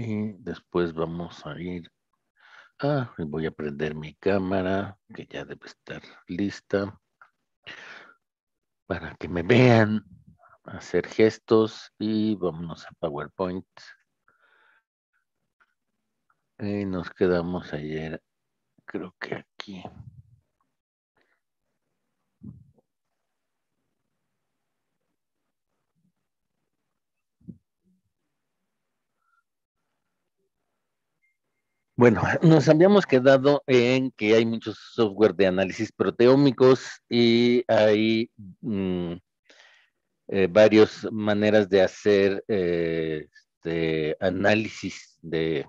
y después vamos a ir a, ah, voy a prender mi cámara que ya debe estar lista para que me vean hacer gestos y vámonos a PowerPoint. Y nos quedamos ayer, creo que aquí. Bueno, nos habíamos quedado en que hay muchos software de análisis proteómicos y hay mm, eh, varias maneras de hacer eh, este, análisis de,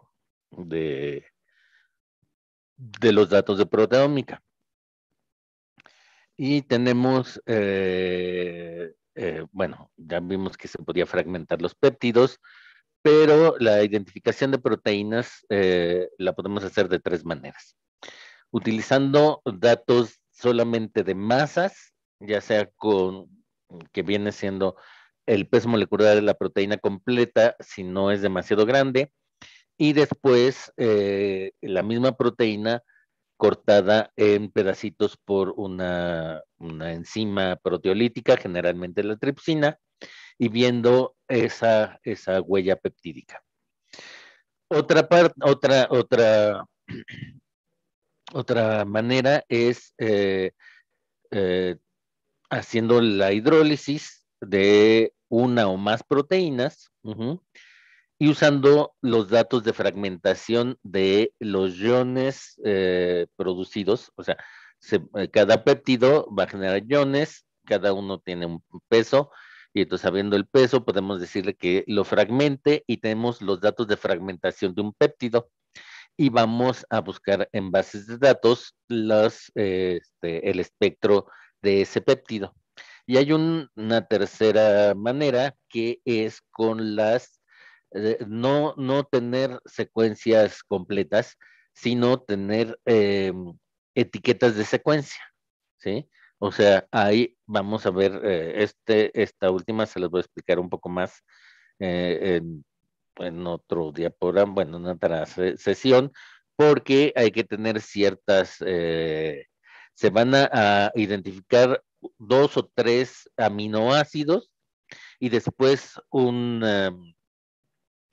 los datos de proteómica. Y tenemos, eh, bueno, ya vimos que se podía fragmentar los péptidos, pero la identificación de proteínas eh, la podemos hacer de tres maneras. Utilizando datos solamente de masas, ya sea con que viene siendo el peso molecular de la proteína completa si no es demasiado grande, y después eh, la misma proteína cortada en pedacitos por una, una enzima proteolítica, generalmente la tripsina, y viendo esa, huella peptídica. Otra, otra, otra, otra manera es eh, eh, haciendo la hidrólisis de una o más proteínas y usando los datos de fragmentación de los iones eh, producidos, o sea, cada péptido va a generar iones, cada uno tiene un peso, y entonces sabiendo el peso podemos decirle que lo fragmente y tenemos los datos de fragmentación de un péptido y vamos a buscar en bases de datos eh, este, el espectro de ese péptido. Y hay una tercera manera que es con las, eh, no, tener secuencias completas, sino tener em, etiquetas de secuencia, ¿sí? O sea, ahí vamos a ver, eh, este, esta última se las voy a explicar un poco más eh, en, otro diaporama, bueno, en otra sesión, porque hay que tener ciertas, eh, se van a, identificar dos o tres aminoácidos y después un, em,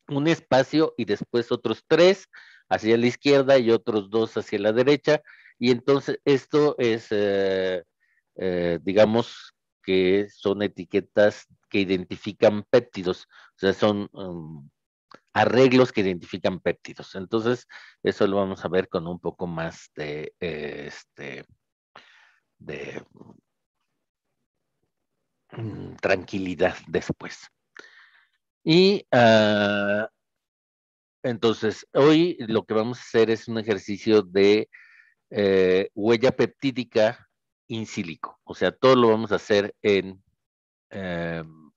un espacio y después otros tres hacia la izquierda y otros dos hacia la derecha. Y entonces esto es eh, digamos que son etiquetas que identifican péptidos, o sea, son um, arreglos que identifican péptidos. Entonces, eso lo vamos a ver con un poco más de, eh, este, mm, tranquilidad después. Y ah, entonces, hoy lo que vamos a hacer es un ejercicio de eh, huella peptídica in silico. O sea, todo lo vamos a hacer en... Em,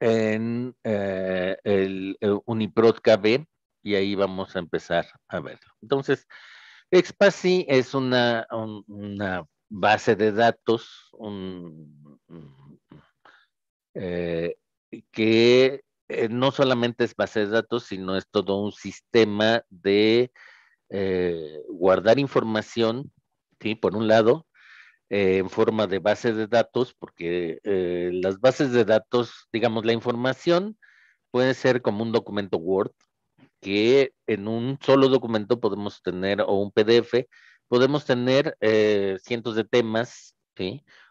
en eh, el, Uniprot KB y ahí vamos a empezar a verlo. Entonces, Expasi es una, una base de datos eh, que eh, no solamente es base de datos, sino es todo un sistema de eh, guardar información, ¿sí? por un lado, eh, en forma de bases de datos, porque eh, las bases de datos, digamos, la información puede ser como un documento Word, que en un solo documento podemos tener, o un PDF, podemos tener cientos de temas,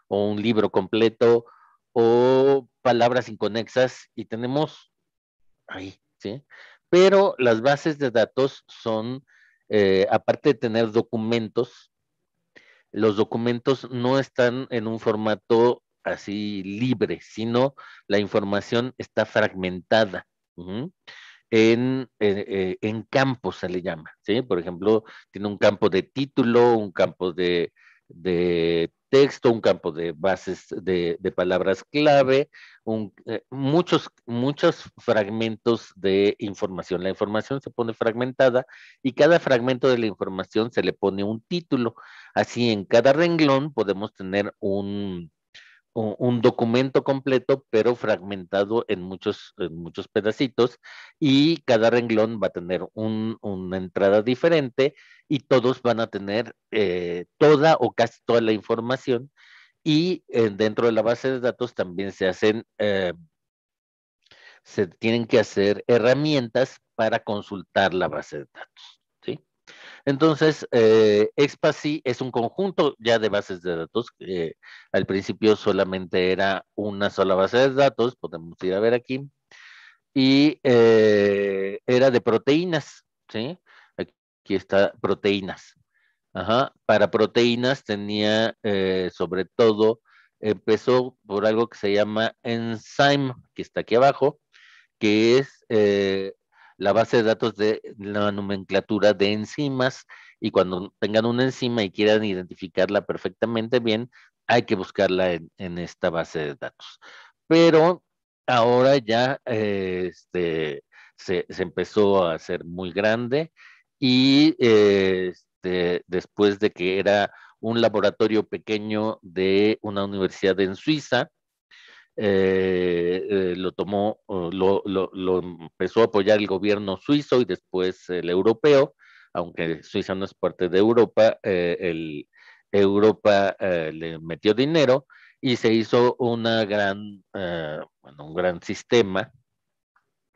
o un libro completo, o palabras inconexas, y tenemos ahí, ¿sí? Pero las bases de datos son eh, aparte de tener documentos, los documentos no están en un formato así libre, sino la información está fragmentada. En, eh, eh, en, campos se le llama, ¿sí? Por ejemplo, tiene un campo de título, un campo de de texto, un campo de bases de, palabras clave, eh, muchos, muchos fragmentos de información. La información se pone fragmentada y cada fragmento de la información se le pone un título. Así en cada renglón podemos tener un, un documento completo, pero fragmentado en muchos, en muchos pedacitos, y cada renglón va a tener una entrada diferente y todos van a tener eh, toda o casi toda la información. Y eh, dentro de la base de datos también se hacen, eh, se tienen que hacer herramientas para consultar la base de datos. Entonces, eh, es un conjunto ya de bases de datos. que al principio solamente era una sola base de datos, podemos ir a ver aquí, y eh, era de proteínas, ¿sí? Aquí está proteínas. Para proteínas tenía eh, sobre todo, empezó por algo que se llama enzyme, que está aquí abajo, que es eh, la base de datos de la nomenclatura de enzimas y cuando tengan una enzima y quieran identificarla perfectamente bien, hay que buscarla en, esta base de datos. Pero ahora ya eh, este, se, empezó a hacer muy grande y este, después de que era un laboratorio pequeño de una universidad en Suiza, eh, eh, lo tomó, lo, empezó a apoyar el gobierno suizo y después el europeo, aunque Suiza no es parte de Europa, eh, el, Europa le metió dinero y se hizo una gran, bueno, un gran sistema,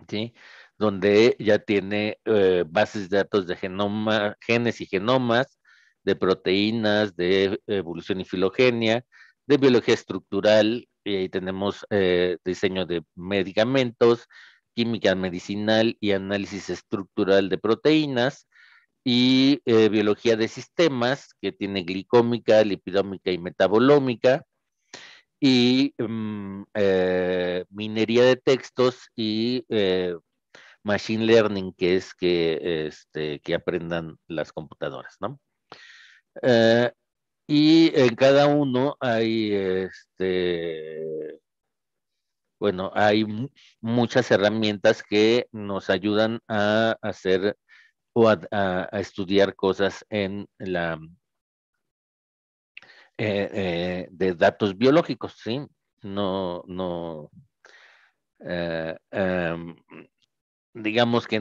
¿sí? donde ya tiene bases de datos de genoma, genes y genomas, de proteínas, de evolución y filogenia, de biología estructural, y ahí tenemos eh, diseño de medicamentos, química medicinal y análisis estructural de proteínas y eh, biología de sistemas que tiene glicómica, lipidómica y metabolómica y mm, eh, minería de textos y machine learning que es que, este, que aprendan las computadoras, ¿no? y en cada uno hay, este, bueno, hay muchas herramientas que nos ayudan a hacer o a, estudiar cosas en la eh, eh, de datos biológicos, ¿sí? No, no, eh, em, digamos que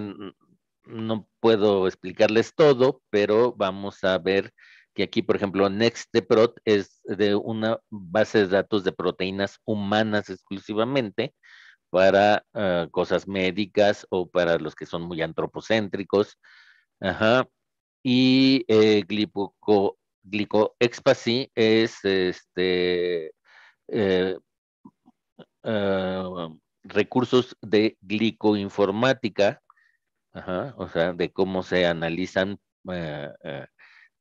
no puedo explicarles todo, pero vamos a ver que aquí, por ejemplo, NextDeProt es de una base de datos de proteínas humanas exclusivamente para ah, cosas médicas o para los que son muy antropocéntricos. Y eh, es este, eh, ah, recursos de glicoinformática, o sea, de cómo se analizan eh, eh,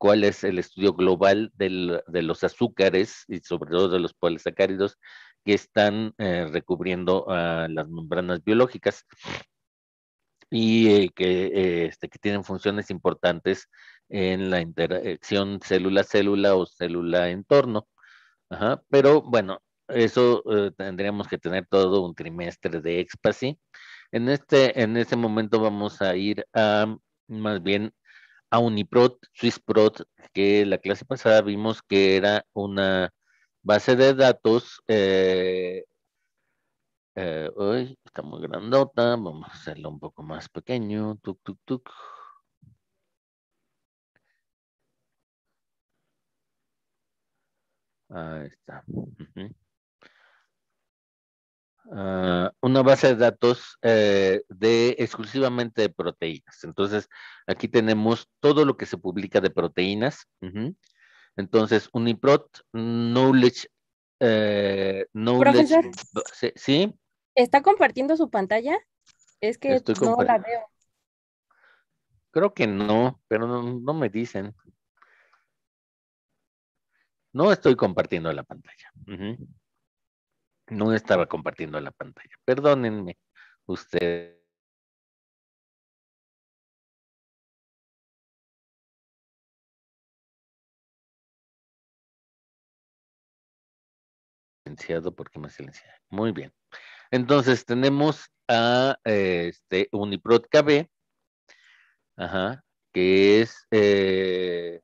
cuál es el estudio global de los azúcares y sobre todo de los polisacáridos que están eh, recubriendo las membranas biológicas y eh, que, este, que, tienen funciones importantes en la interacción célula-célula o célula-entorno. Pero bueno, eso eh, tendríamos que tener todo un trimestre de expasi. En, este, en este momento vamos a ir a más bien a Uniprot, Swissprot, que la clase pasada vimos que era una base de datos. Eh, eh está muy grandota, vamos a hacerlo un poco más pequeño. Ahí está. Ah, una base de datos eh, de exclusivamente de proteínas. Entonces, aquí tenemos todo lo que se publica de proteínas. Entonces, Uniprot, Knowledge. Eh, knowledge ¿sí? ¿Está compartiendo su pantalla? Es que no la veo. Creo que no, pero no, me dicen. No estoy compartiendo la pantalla. No estaba compartiendo la pantalla. Perdónenme usted porque me silencié. Muy bien. Entonces tenemos a eh, este Uniprod KB, ajá, que es eh,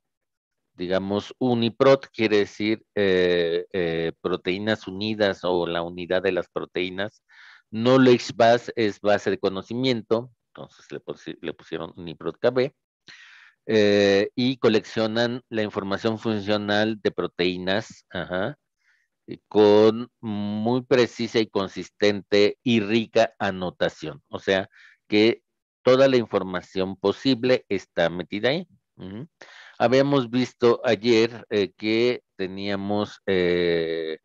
digamos, UniProt quiere decir eh, eh, proteínas unidas o la unidad de las proteínas. no Base es base de conocimiento, entonces le, pusieron UniProt KB. Eh, y coleccionan la información funcional de proteínas con muy precisa y consistente y rica anotación. O sea, que toda la información posible está metida ahí. Habíamos visto ayer eh, que teníamos eh,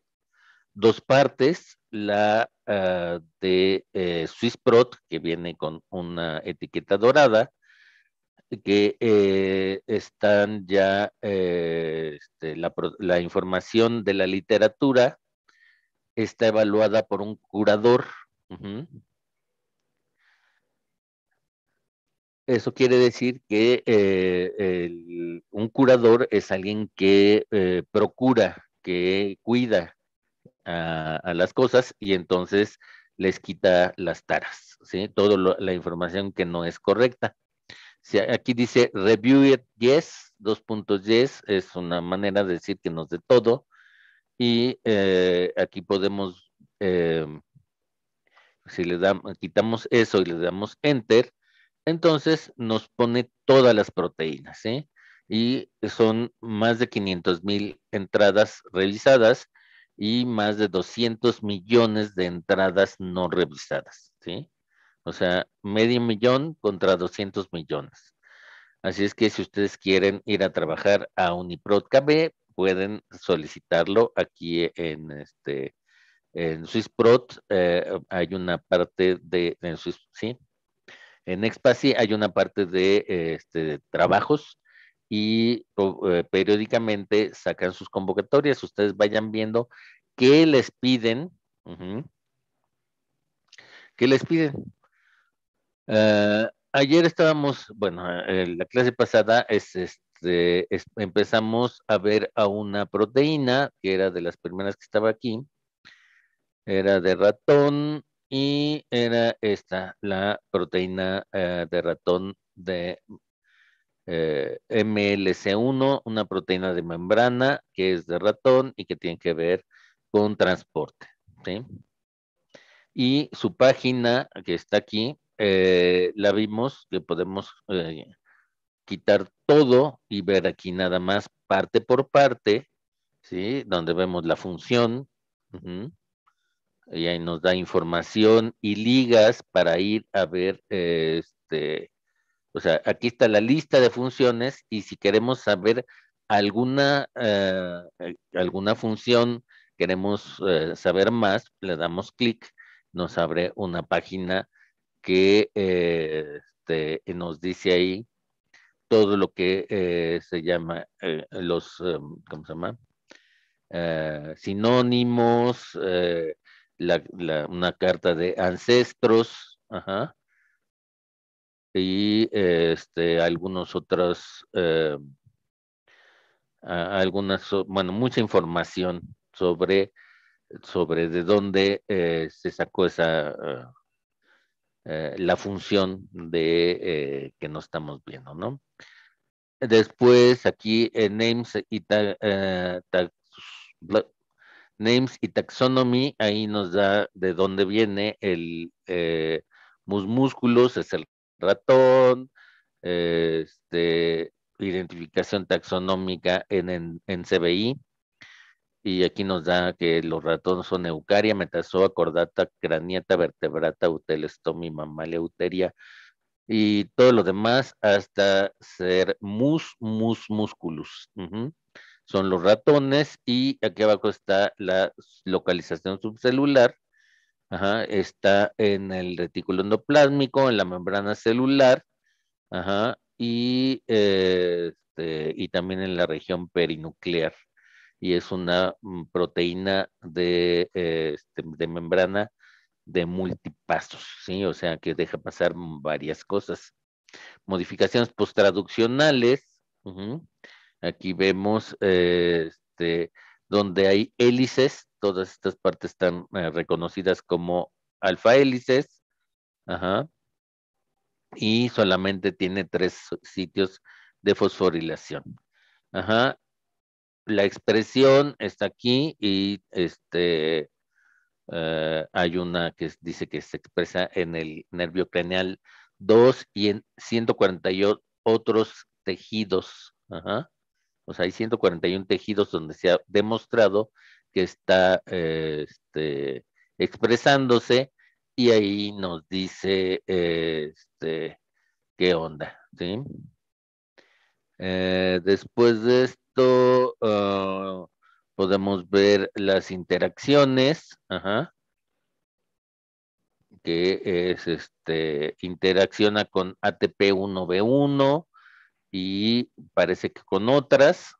dos partes, la ah, de eh, Swissprot, que viene con una etiqueta dorada, que están ya este, la, información de la literatura está evaluada por un curador. Eso quiere decir que eh, un curador es alguien que eh, procura, que cuida a, las cosas y entonces les quita las taras, ¿sí? Toda la información que no es correcta. Si aquí dice review it, yes, dos puntos yes, es una manera de decir que nos dé todo. Y eh, aquí podemos, si le damos, quitamos eso y le damos enter, entonces nos pone todas las proteínas, ¿sí? ¿eh? Y son más de 500 mil entradas revisadas y más de 200 millones de entradas no revisadas, ¿sí? O sea, medio millón contra 200 millones. Así es que si ustedes quieren ir a trabajar a Uniprot KB, pueden solicitarlo aquí en este en SwissProt eh, hay una parte de en Swiss, sí, en Expasi hay una parte de, este, trabajos y eh, periódicamente sacan sus convocatorias. Ustedes vayan viendo qué les piden. ¿Qué les piden? Eh, ayer estábamos, bueno, en eh, la clase pasada este, empezamos a ver a una proteína que era de las primeras que estaba aquí. Era de ratón, y era esta, la proteína eh, de ratón de eh, MLC1, una proteína de membrana que es de ratón y que tiene que ver con transporte. ¿sí? Y su página que está aquí, eh, la vimos que podemos quitar todo y ver aquí nada más parte por parte, ¿sí? donde vemos la función y ahí nos da información y ligas para ir a ver, este, o sea, aquí está la lista de funciones y si queremos saber alguna, eh, alguna función, queremos eh, saber más, le damos clic, nos abre una página que este, nos dice ahí todo lo que eh, se llama los, ¿cómo se llama? sinónimos, la, una carta de ancestros, y este, algunos otros eh, algunas, bueno, mucha información sobre, sobre de dónde eh, se sacó esa, ah, eh, la función de que no estamos viendo, ¿no? Después aquí names y Names y Taxonomy, ahí nos da de dónde viene el eh, mus es el ratón, eh, este, identificación taxonómica en, CBI. Y aquí nos da que los ratones son Eucaria, Metazoa, Cordata, cranieta, Vertebrata, Utelestomia, Mamalia, Uteria y todo lo demás hasta ser mus, mus, musculus son los ratones y aquí abajo está la localización subcelular. Ajá, está en el retículo endoplásmico, en la membrana celular, ajá, y, este, y también en la región perinuclear. Y es una mm, proteína este, de, membrana de multipasos, ¿sí? O sea, que deja pasar varias cosas. Modificaciones postraduccionales, Aquí vemos eh, este, donde hay hélices, todas estas partes están eh, reconocidas como alfa hélices, ajá, y solamente tiene tres sitios de fosforilación. Ajá. La expresión está aquí y este, eh, hay una que dice que se expresa en el nervio craneal 2 y en 148 otros tejidos. Ajá. O sea, hay 141 tejidos donde se ha demostrado que está eh, este, expresándose y ahí nos dice eh, este, qué onda. ¿sí? Eh, después de esto ah, podemos ver las interacciones, que es este, interacciona con ATP1B1, y parece que con otras.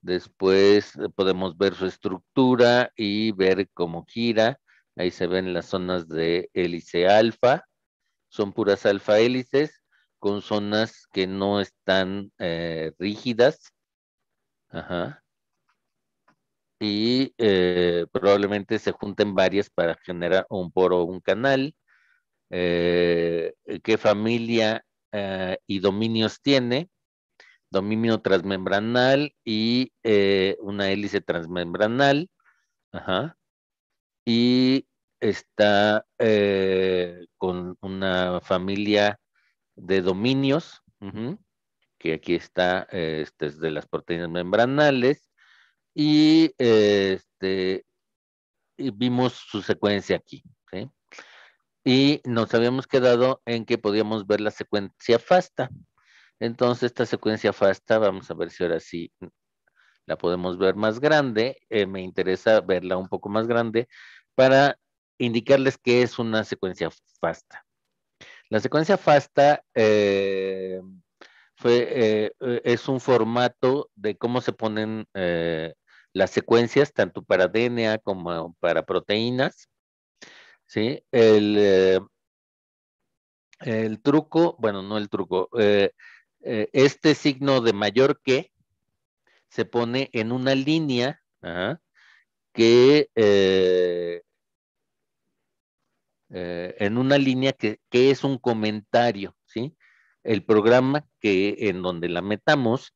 Después podemos ver su estructura y ver cómo gira. Ahí se ven las zonas de hélice alfa. Son puras alfa hélices con zonas que no están eh, rígidas. Ajá. Y eh, probablemente se junten varias para generar un poro o un canal. Eh, ¿Qué familia eh, y dominios tiene, dominio transmembranal y eh, una hélice transmembranal. Y está eh, con una familia de dominios, que aquí está, este es de las proteínas membranales, y, este, y vimos su secuencia aquí y nos habíamos quedado en que podíamos ver la secuencia FASTA. Entonces, esta secuencia FASTA, vamos a ver si ahora sí la podemos ver más grande. Eh, me interesa verla un poco más grande para indicarles qué es una secuencia FASTA. La secuencia FASTA eh, eh, es un formato de cómo se ponen las secuencias, tanto para DNA como para proteínas ¿sí? Eh, el, truco, bueno, no el truco, eh, eh, este signo de mayor que se pone en una línea que en una línea que, es un comentario, ¿sí? El programa que en donde la metamos,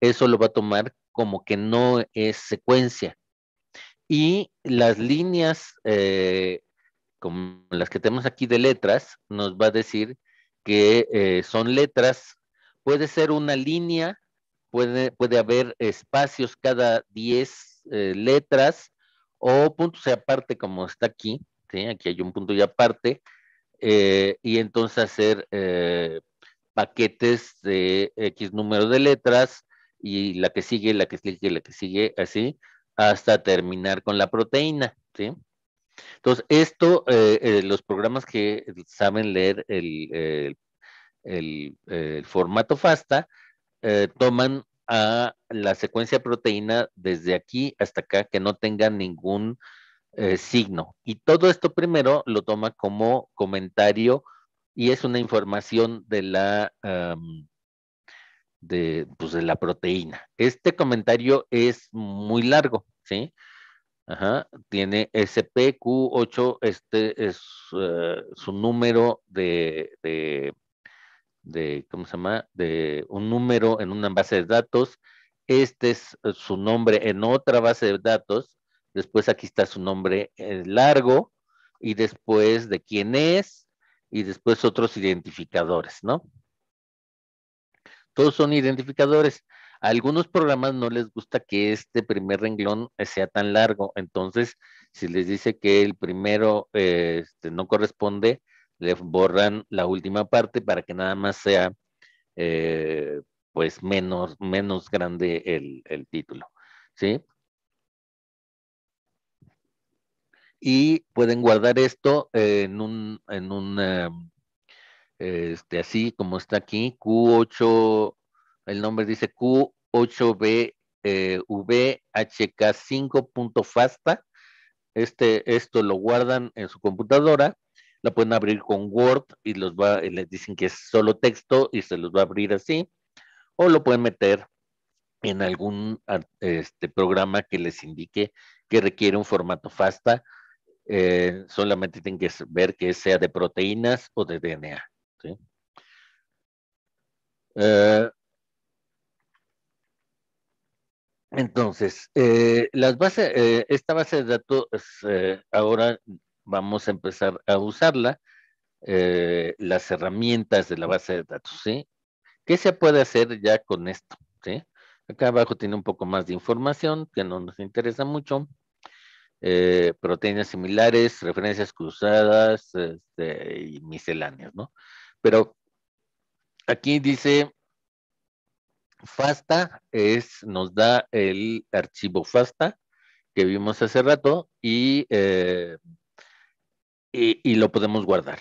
eso lo va a tomar como que no es secuencia. Y las líneas como las que tenemos aquí de letras, nos va a decir que eh, son letras, puede ser una línea, puede, puede haber espacios cada 10 eh, letras o puntos de aparte como está aquí, aquí hay un punto y aparte, eh, y entonces hacer paquetes de X número de letras y la que sigue, la que sigue, la que sigue, así, hasta terminar con la proteína, ¿sí? Entonces, esto, eh, eh, los programas que saben leer el, eh, formato FASTA, toman a la secuencia proteína desde aquí hasta acá, que no tenga ningún signo. Y todo esto primero lo toma como comentario y es una información de la... de, pues, de la proteína. Este comentario es muy largo, ¿sí? tiene SPQ8, este es eh, su número de, de, de, ¿cómo se llama? De un número en una base de datos. Este es eh, su nombre en otra base de datos. Después aquí está su nombre eh, largo y después de quién es y después otros identificadores, ¿no? Todos son identificadores algunos programas no les gusta que este primer renglón eh, sea tan largo, entonces si les dice que el primero eh, este, no corresponde, le borran la última parte para que nada más sea eh, pues menos, menos grande el, título, ¿sí? y pueden guardar esto en un, en un em, este, así como está aquí, Q8 el nombre dice Q8BVHK5.fasta. Eh, este, esto lo guardan en su computadora, la pueden abrir con Word y les dicen que es solo texto y se los va a abrir así, o lo pueden meter en algún este, programa que les indique que requiere un formato FASTA. Eh, solamente tienen que ver que sea de proteínas o de DNA. ¿sí? Eh, Entonces, eh, las bases, eh, esta base de datos eh, ahora vamos a empezar a usarla, las herramientas de la base de datos, ¿sí? ¿Qué se puede hacer ya con esto? ¿sí? Acá abajo tiene un poco más de información que no nos interesa mucho. proteínas similares, referencias cruzadas este, y misceláneas, ¿no? Pero aquí dice FASTA es, nos da el archivo FASTA que vimos hace rato y, eh, y, lo podemos guardar.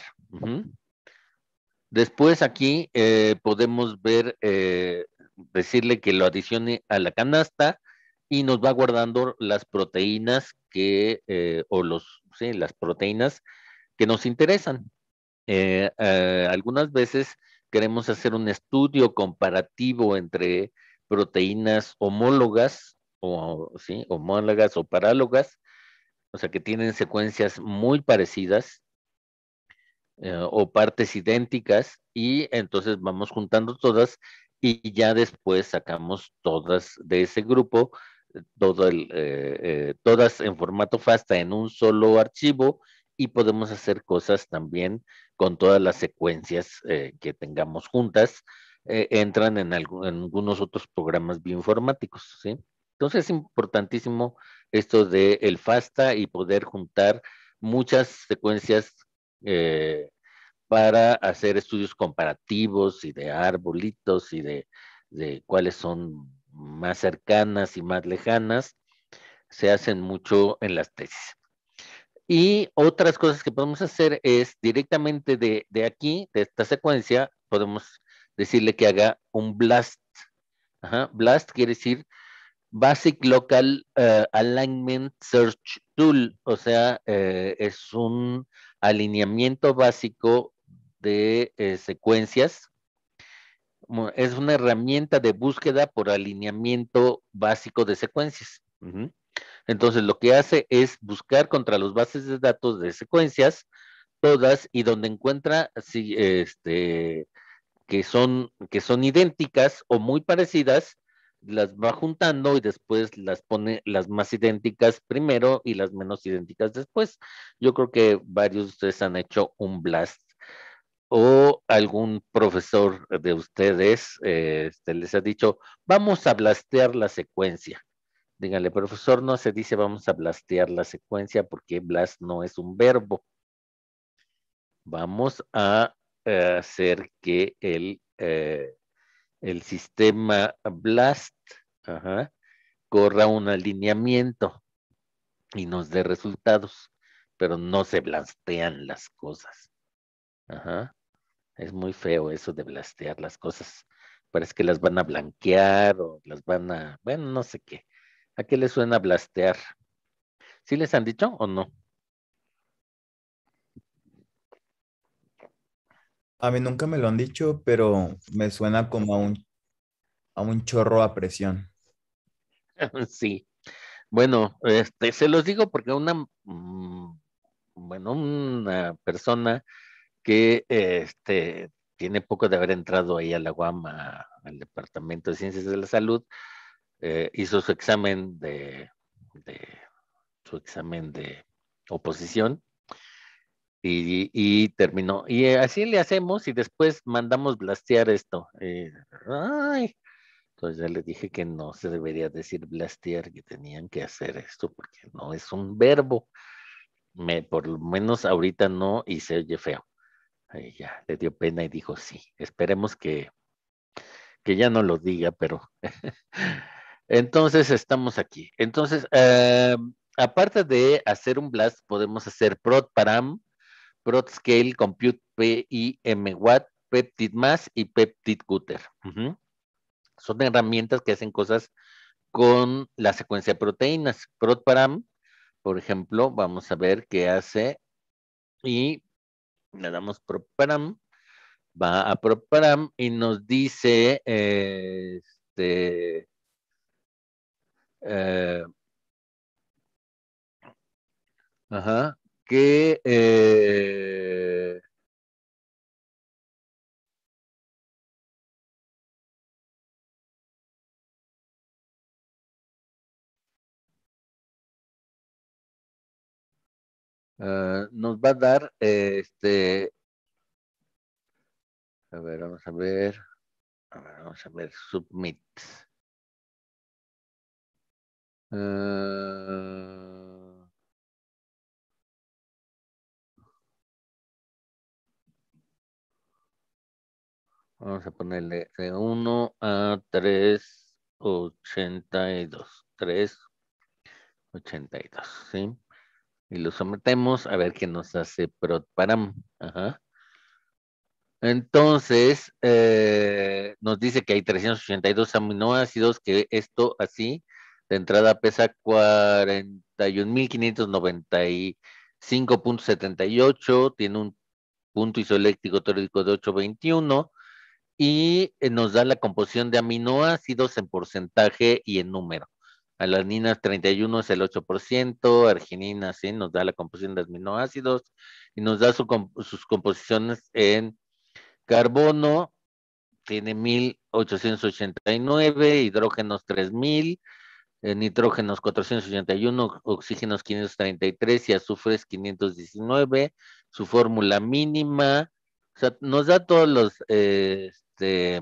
Después aquí eh, podemos ver, eh, decirle que lo adicione a la canasta y nos va guardando las proteínas que, o los, las proteínas que nos interesan. algunas veces Queremos hacer un estudio comparativo entre proteínas homólogas o sí, homólogas o parálogas, o sea que tienen secuencias muy parecidas eh, o partes idénticas y entonces vamos juntando todas y ya después sacamos todas de ese grupo, eh, eh, todas en formato FASTA en un solo archivo y podemos hacer cosas también con todas las secuencias eh, que tengamos juntas. Eh, entran en, algunos otros programas bioinformáticos, ¿sí? Entonces es importantísimo esto de el FASTA y poder juntar muchas secuencias eh, para hacer estudios comparativos y de arbolitos y de cuáles son más cercanas y más lejanas, se hacen mucho en las tesis. Y otras cosas que podemos hacer es directamente de, aquí, de esta secuencia, podemos decirle que haga un blast. blast quiere decir Basic Local eh, Alignment Search Tool, o sea, eh, es un alineamiento básico de eh, secuencias. Es una herramienta de búsqueda por alineamiento básico de secuencias. Entonces, lo que hace es buscar contra los bases de datos de secuencias, todas, y donde encuentra este, que, son, que son idénticas o muy parecidas, las va juntando y después las pone las más idénticas primero y las menos idénticas después. Yo creo que varios de ustedes han hecho un blast o algún profesor de ustedes eh, este, les ha dicho, vamos a blastear la secuencia. Díganle, profesor, no se dice vamos a blastear la secuencia porque blast no es un verbo. Vamos a eh, hacer que el, eh, el sistema blast corra un alineamiento y nos dé resultados, pero no se blastean las cosas. Ajá. Es muy feo eso de blastear las cosas. Parece que las van a blanquear o las van a, bueno, no sé qué. ¿A qué le suena blastear? ¿Sí les han dicho o no? A mí nunca me lo han dicho, pero me suena como a un, a un chorro a presión. Sí. Bueno, este, se los digo porque una, mm, bueno, una persona que este, tiene poco de haber entrado ahí a la UAM, al Departamento de Ciencias de la Salud, eh, hizo su examen de, de, su examen de oposición y, y, terminó. Y eh, así le hacemos y después mandamos blastear esto. Eh, ay, entonces pues ya le dije que no se debería decir blastear, que tenían que hacer esto porque no es un verbo. Me, por lo menos ahorita no y se oye feo. ahí ya le dio pena y dijo sí. Esperemos que, que ya no lo diga, pero Entonces estamos aquí. Entonces, eh, aparte de hacer un blast, podemos hacer prod param, prod scale, compute PIMWatt, peptid y peptid cutter. Son herramientas que hacen cosas con la secuencia de proteínas. Prod por ejemplo, vamos a ver qué hace y le damos prod va a protparam y nos dice este eh, ajá, que eh, eh, nos va a dar este. A ver, vamos A ver, vamos a ver. Submit. Uh... Vamos a ponerle de 1 a 3, 82. 3, 82, ¿sí? Y lo sometemos a ver qué nos hace protparam. Ajá. Entonces, eh, nos dice que hay 382 aminoácidos, que esto así de entrada pesa 41.595.78, tiene un punto isoeléctrico teórico de 821 y eh, nos da la composición de aminoácidos en porcentaje y en número. Alanina 31 es el 8%, arginina sí, nos da la composición de aminoácidos y nos da sus composiciones en carbono, tiene 1889, hidrógenos 3000, eh, nitrógenos 481, oxígenos 533 y azufres 519, su fórmula mínima, o sea, nos da todos los, eh, este,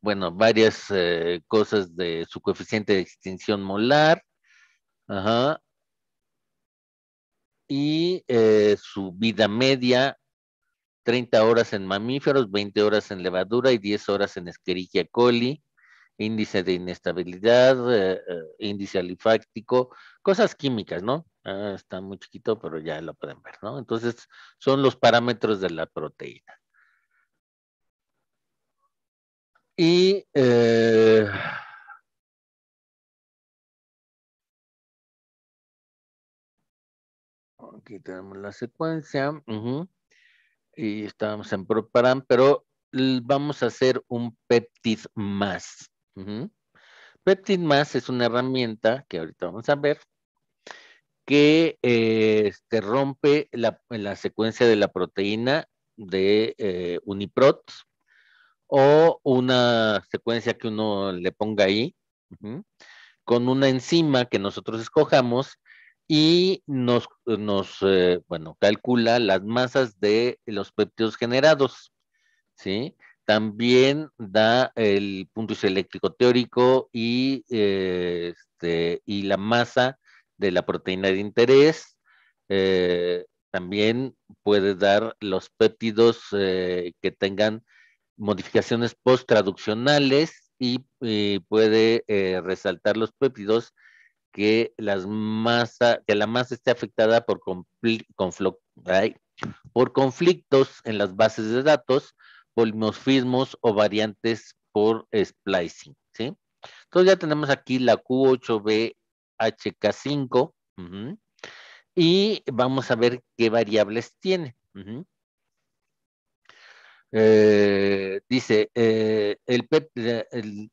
bueno, varias eh, cosas de su coeficiente de extinción molar, y su vida media, 30 horas en mamíferos, 20 horas en levadura y 10 horas en Escherichia coli, índice de inestabilidad, eh, eh, índice alifáctico, cosas químicas, ¿no? Ah, está muy chiquito, pero ya lo pueden ver, ¿no? Entonces, son los parámetros de la proteína. Y eh, aquí tenemos la secuencia. Y estábamos en Proparam, pero vamos a hacer un peptid más. Uh es una herramienta que ahorita vamos a ver que eh, este, rompe la, secuencia de la proteína de eh, Uniprot o una secuencia que uno le ponga ahí con una enzima que nosotros escojamos y nos, nos eh, bueno, calcula las masas de los péptidos generados, ¿sí? También da el punto eléctrico teórico eh, este, y, la masa de la proteína de interés. Eh, también puede dar los péptidos eh, que tengan modificaciones post-traduccionales y, puede resaltar los péptidos que, masa, la masa esté afectada por, por conflictos en las bases de datos, polimorfismos o variantes por splicing, ¿sí? Entonces ya tenemos aquí la Q8BHK5 y vamos a ver qué variables tiene. Eh, dice, eh, el,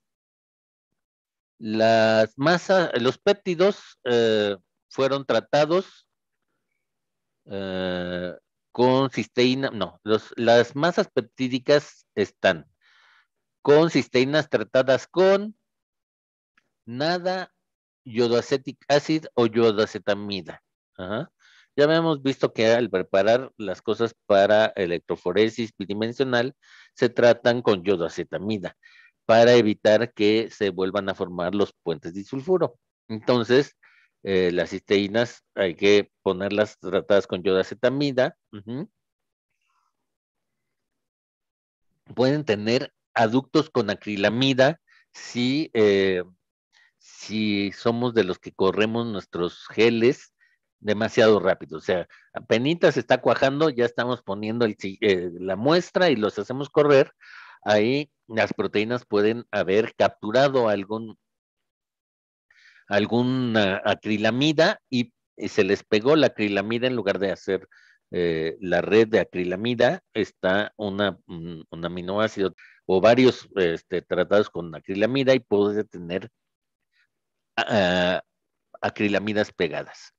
las masas, los péptidos eh, fueron tratados con cisteína, no, las masas peptídicas están con cisteínas tratadas con nada yodoacetic acid o yodoacetamida. Ya habíamos visto que al preparar las cosas para electroforesis bidimensional se tratan con yodoacetamida para evitar que se vuelvan a formar los puentes disulfuro. Entonces, eh, las cisteínas hay que ponerlas tratadas con yodacetamida. Pueden tener aductos con acrilamida si, eh, si somos de los que corremos nuestros geles demasiado rápido. O sea, apenas se está cuajando, ya estamos poniendo eh, la muestra y los hacemos correr. Ahí las proteínas pueden haber capturado algún alguna acrilamida y, se les pegó la acrilamida en lugar de hacer eh, la red de acrilamida, está un aminoácido o varios este, tratados con acrilamida y puede tener ah, acrilamidas pegadas.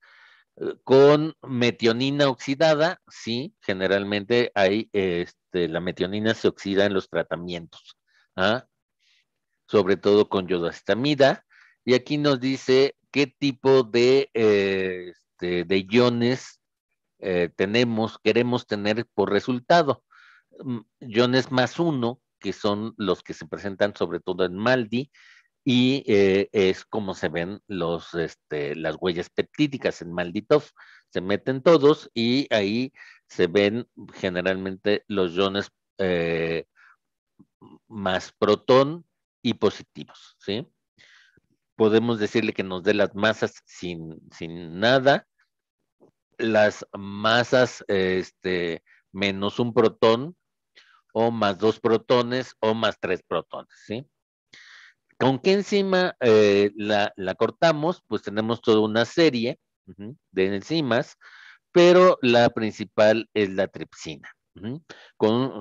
Eh, con metionina oxidada, sí, generalmente hay, este, la metionina se oxida en los tratamientos, ¿ah? sobre todo con yodastamida. Y aquí nos dice qué tipo de, eh, este, de iones eh, tenemos, queremos tener por resultado. Mm, iones más uno, que son los que se presentan sobre todo en MALDI, y eh, es como se ven los, este, las huellas peptídicas en MALDI-TOF. Se meten todos y ahí se ven generalmente los iones más protón y positivos, ¿sí? podemos decirle que nos dé las masas sin, nada, las masas este, menos un protón, o más dos protones, o más tres protones, ¿sí? ¿Con qué enzima eh, la, cortamos? Pues tenemos toda una serie de enzimas, pero la principal es la tripsina.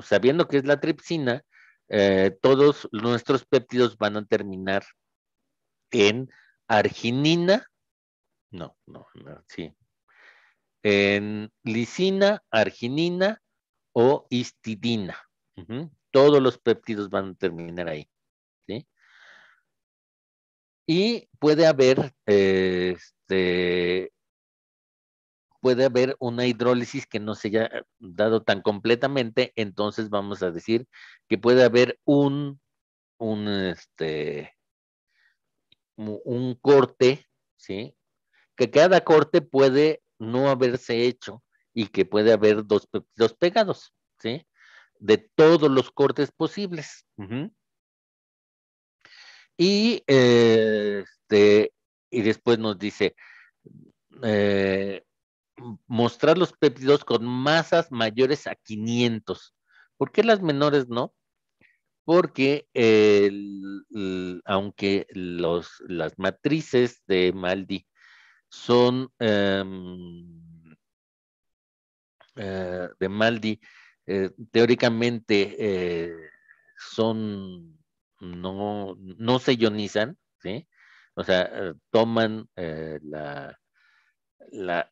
sabiendo que es la tripsina, eh, todos nuestros péptidos van a terminar en arginina, no, no, no sí, en lisina, arginina o histidina. Todos los péptidos van a terminar ahí. ¿sí? Y puede haber, este, puede haber una hidrólisis que no se haya dado tan completamente, entonces vamos a decir que puede haber un, un, este, un corte, ¿sí? Que cada corte puede no haberse hecho y que puede haber dos, dos pegados, ¿sí? De todos los cortes posibles. y, este, y después nos dice, eh, mostrar los péptidos con masas mayores a 500. ¿Por qué las menores no? porque aunque las matrices de Maldi son em, eh, de Maldi, eh, teóricamente eh, son no, no se ionizan, ¿sí? o sea, toman la,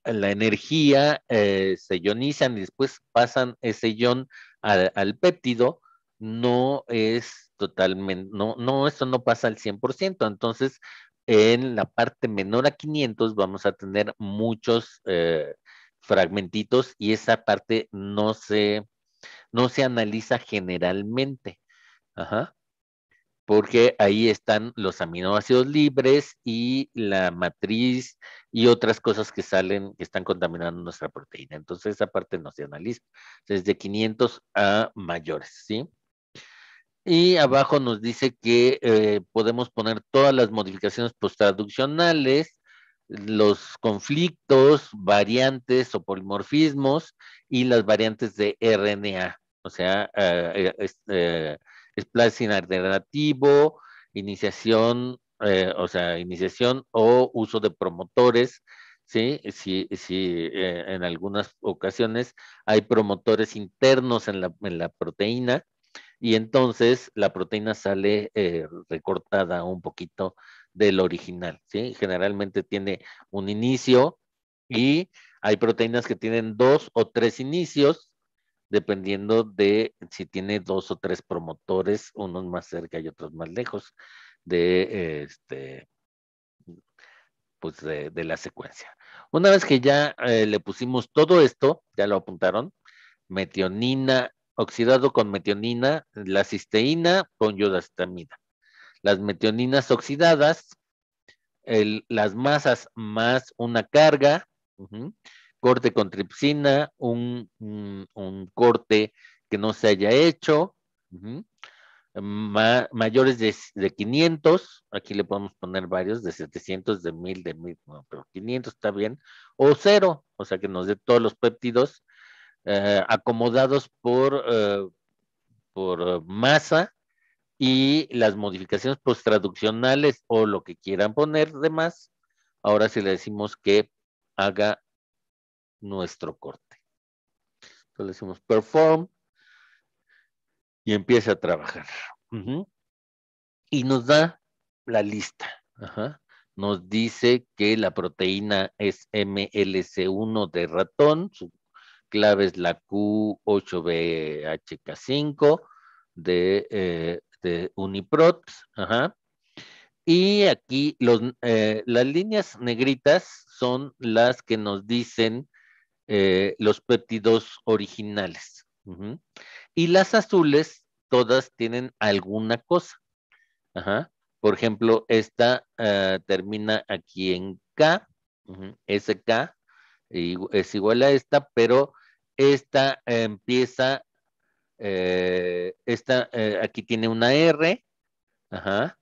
energía, se ionizan y después pasan ese ion al, al péptido no es totalmente, no, no, eso no pasa al 100%, entonces en la parte menor a 500 vamos a tener muchos eh, fragmentitos y esa parte no se, no se analiza generalmente. Porque ahí están los aminoácidos libres y la matriz y otras cosas que salen, que están contaminando nuestra proteína. Entonces, esa parte no se analiza. Desde 500 a mayores, ¿sí? Y abajo nos dice que eh, podemos poner todas las modificaciones postraduccionales, los conflictos, variantes o polimorfismos y las variantes de RNA, o sea, eh, es, eh, alternativo, iniciación, eh, o sea, iniciación o uso de promotores, ¿sí? Si, en algunas ocasiones hay promotores internos en la proteína, y entonces la proteína sale eh, recortada un poquito del original, ¿sí? Generalmente tiene un inicio y hay proteínas que tienen dos o tres inicios, dependiendo de si tiene dos o tres promotores, unos más cerca y otros más lejos de, este, pues de, la secuencia. Una vez que ya eh, le pusimos todo esto, ya lo apuntaron, metionina oxidado con metionina, la cisteína con yodastamina. Las metioninas oxidadas, las masas más una carga, corte con tripsina, un, corte que no se haya hecho, mayores de, 500, aquí le podemos poner varios, de 700, de 1000, de 1000, pero 500 está bien, o cero, o sea que nos dé todos los péptidos eh, acomodados por, eh, por masa y las modificaciones postraduccionales o lo que quieran poner de más, ahora sí le decimos que haga nuestro corte. Entonces le decimos perform y empieza a trabajar. Y nos da la lista. Nos dice que la proteína es MLC1 de ratón, su clave es la Q8BHK5 de, eh, Uniprot. Y aquí eh, las líneas negritas son las que nos dicen eh, los péptidos originales. Y las azules todas tienen alguna cosa. Por ejemplo, esta termina aquí en K, SK es igual a esta, pero esta empieza, eh, esta eh, aquí tiene una R, ajá,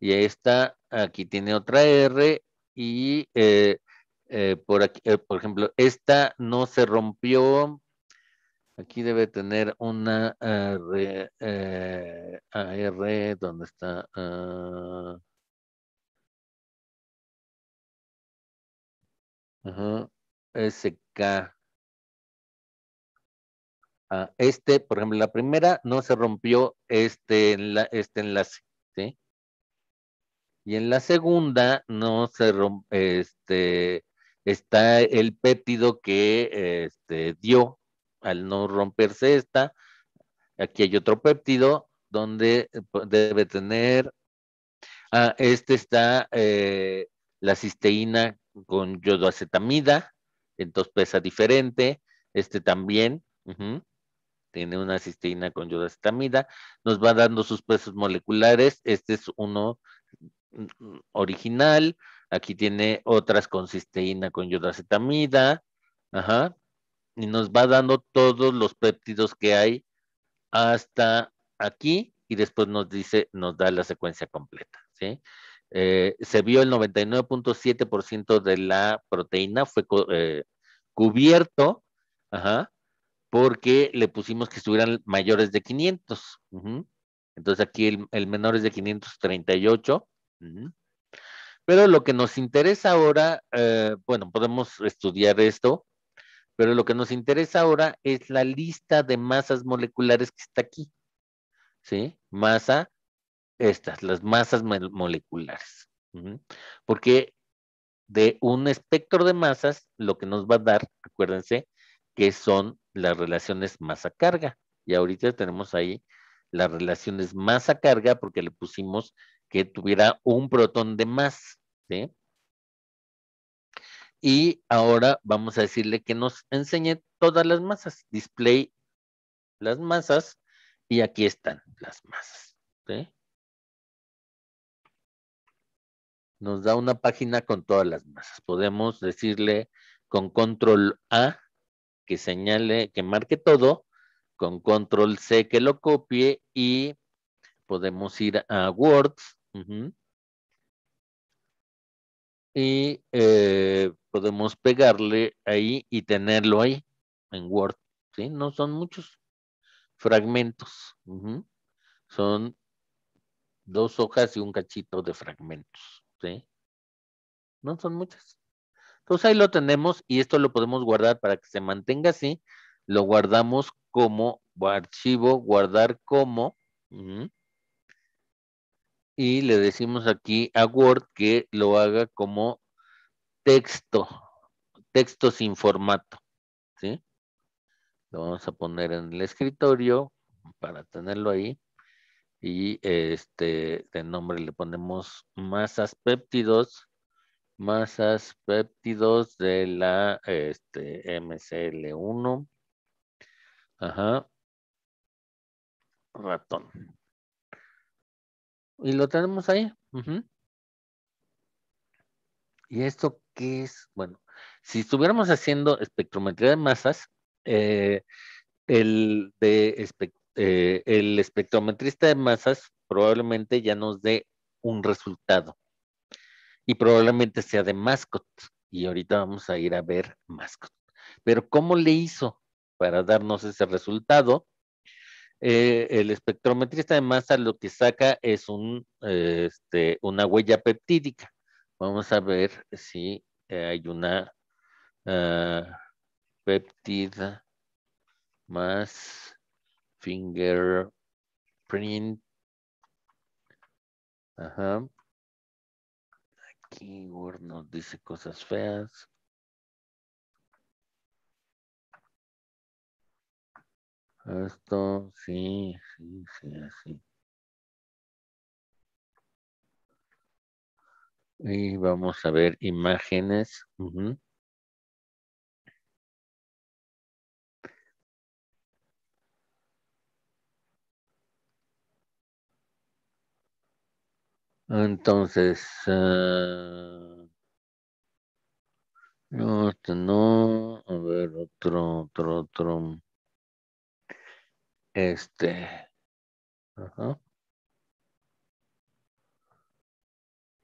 y esta aquí tiene otra R, y eh, por aquí, por ejemplo, esta no se rompió, aquí debe tener una R, ¿dónde está? Ah. Ajá. SK. Ah, este, por ejemplo, la primera no se rompió este, este enlace, ¿sí? Y en la segunda no se rompe, este, está el péptido que este, dio al no romperse esta. Aquí hay otro péptido donde eh, debe tener, ah, este está eh, la cisteína con yodoacetamida, entonces pesa diferente, este también tiene una cisteína con yodacetamida, nos va dando sus pesos moleculares, este es uno mm, original, aquí tiene otras con cisteína con yodacetamida, ajá, y nos va dando todos los péptidos que hay hasta aquí y después nos dice, nos da la secuencia completa, ¿sí? Eh, se vio el 99.7% de la proteína, fue eh, cubierto, ajá, porque le pusimos que estuvieran mayores de 500. Entonces aquí el, menor es de 538. Pero lo que nos interesa ahora, eh, bueno, podemos estudiar esto, pero lo que nos interesa ahora es la lista de masas moleculares que está aquí. ¿Sí? Masa, estas, las masas moleculares. Porque de un espectro de masas, lo que nos va a dar, acuérdense, que son las relaciones masa-carga. Y ahorita tenemos ahí las relaciones masa-carga porque le pusimos que tuviera un protón de más. Y ahora vamos a decirle que nos enseñe todas las masas. Display las masas y aquí están las masas. Nos da una página con todas las masas. Podemos decirle con control A que señale, que marque todo, con control C que lo copie y podemos ir a Word. Y eh, podemos pegarle ahí y tenerlo ahí en Word. ¿sí? No son muchos fragmentos. Son dos hojas y un cachito de fragmentos. ¿sí? No son muchas. Entonces ahí lo tenemos y esto lo podemos guardar para que se mantenga así. Lo guardamos como archivo, guardar como. Y le decimos aquí a Word que lo haga como texto, texto sin formato. ¿sí? Lo vamos a poner en el escritorio para tenerlo ahí. Y este, de nombre le ponemos masas péptidos masas péptidos de la este, MCL1. Ajá. Ratón. Y lo tenemos ahí. ¿Y esto qué es? Bueno, si estuviéramos haciendo espectrometría de masas, eh, el, eh, el espectrometrista de masas probablemente ya nos dé un resultado y probablemente sea de Mascot. Y ahorita vamos a ir a ver Mascot. Pero ¿cómo le hizo para darnos ese resultado? Eh, el espectrometrista de masa lo que saca es un, eh, este, una huella peptídica. Vamos a ver si hay una ah, peptida más fingerprint. Ajá. Y nos dice cosas feas. Esto, sí, sí, sí, así. Y vamos a ver imágenes. mhm. Entonces, eh, este no, a ver, otro, otro, otro. Este, ajá.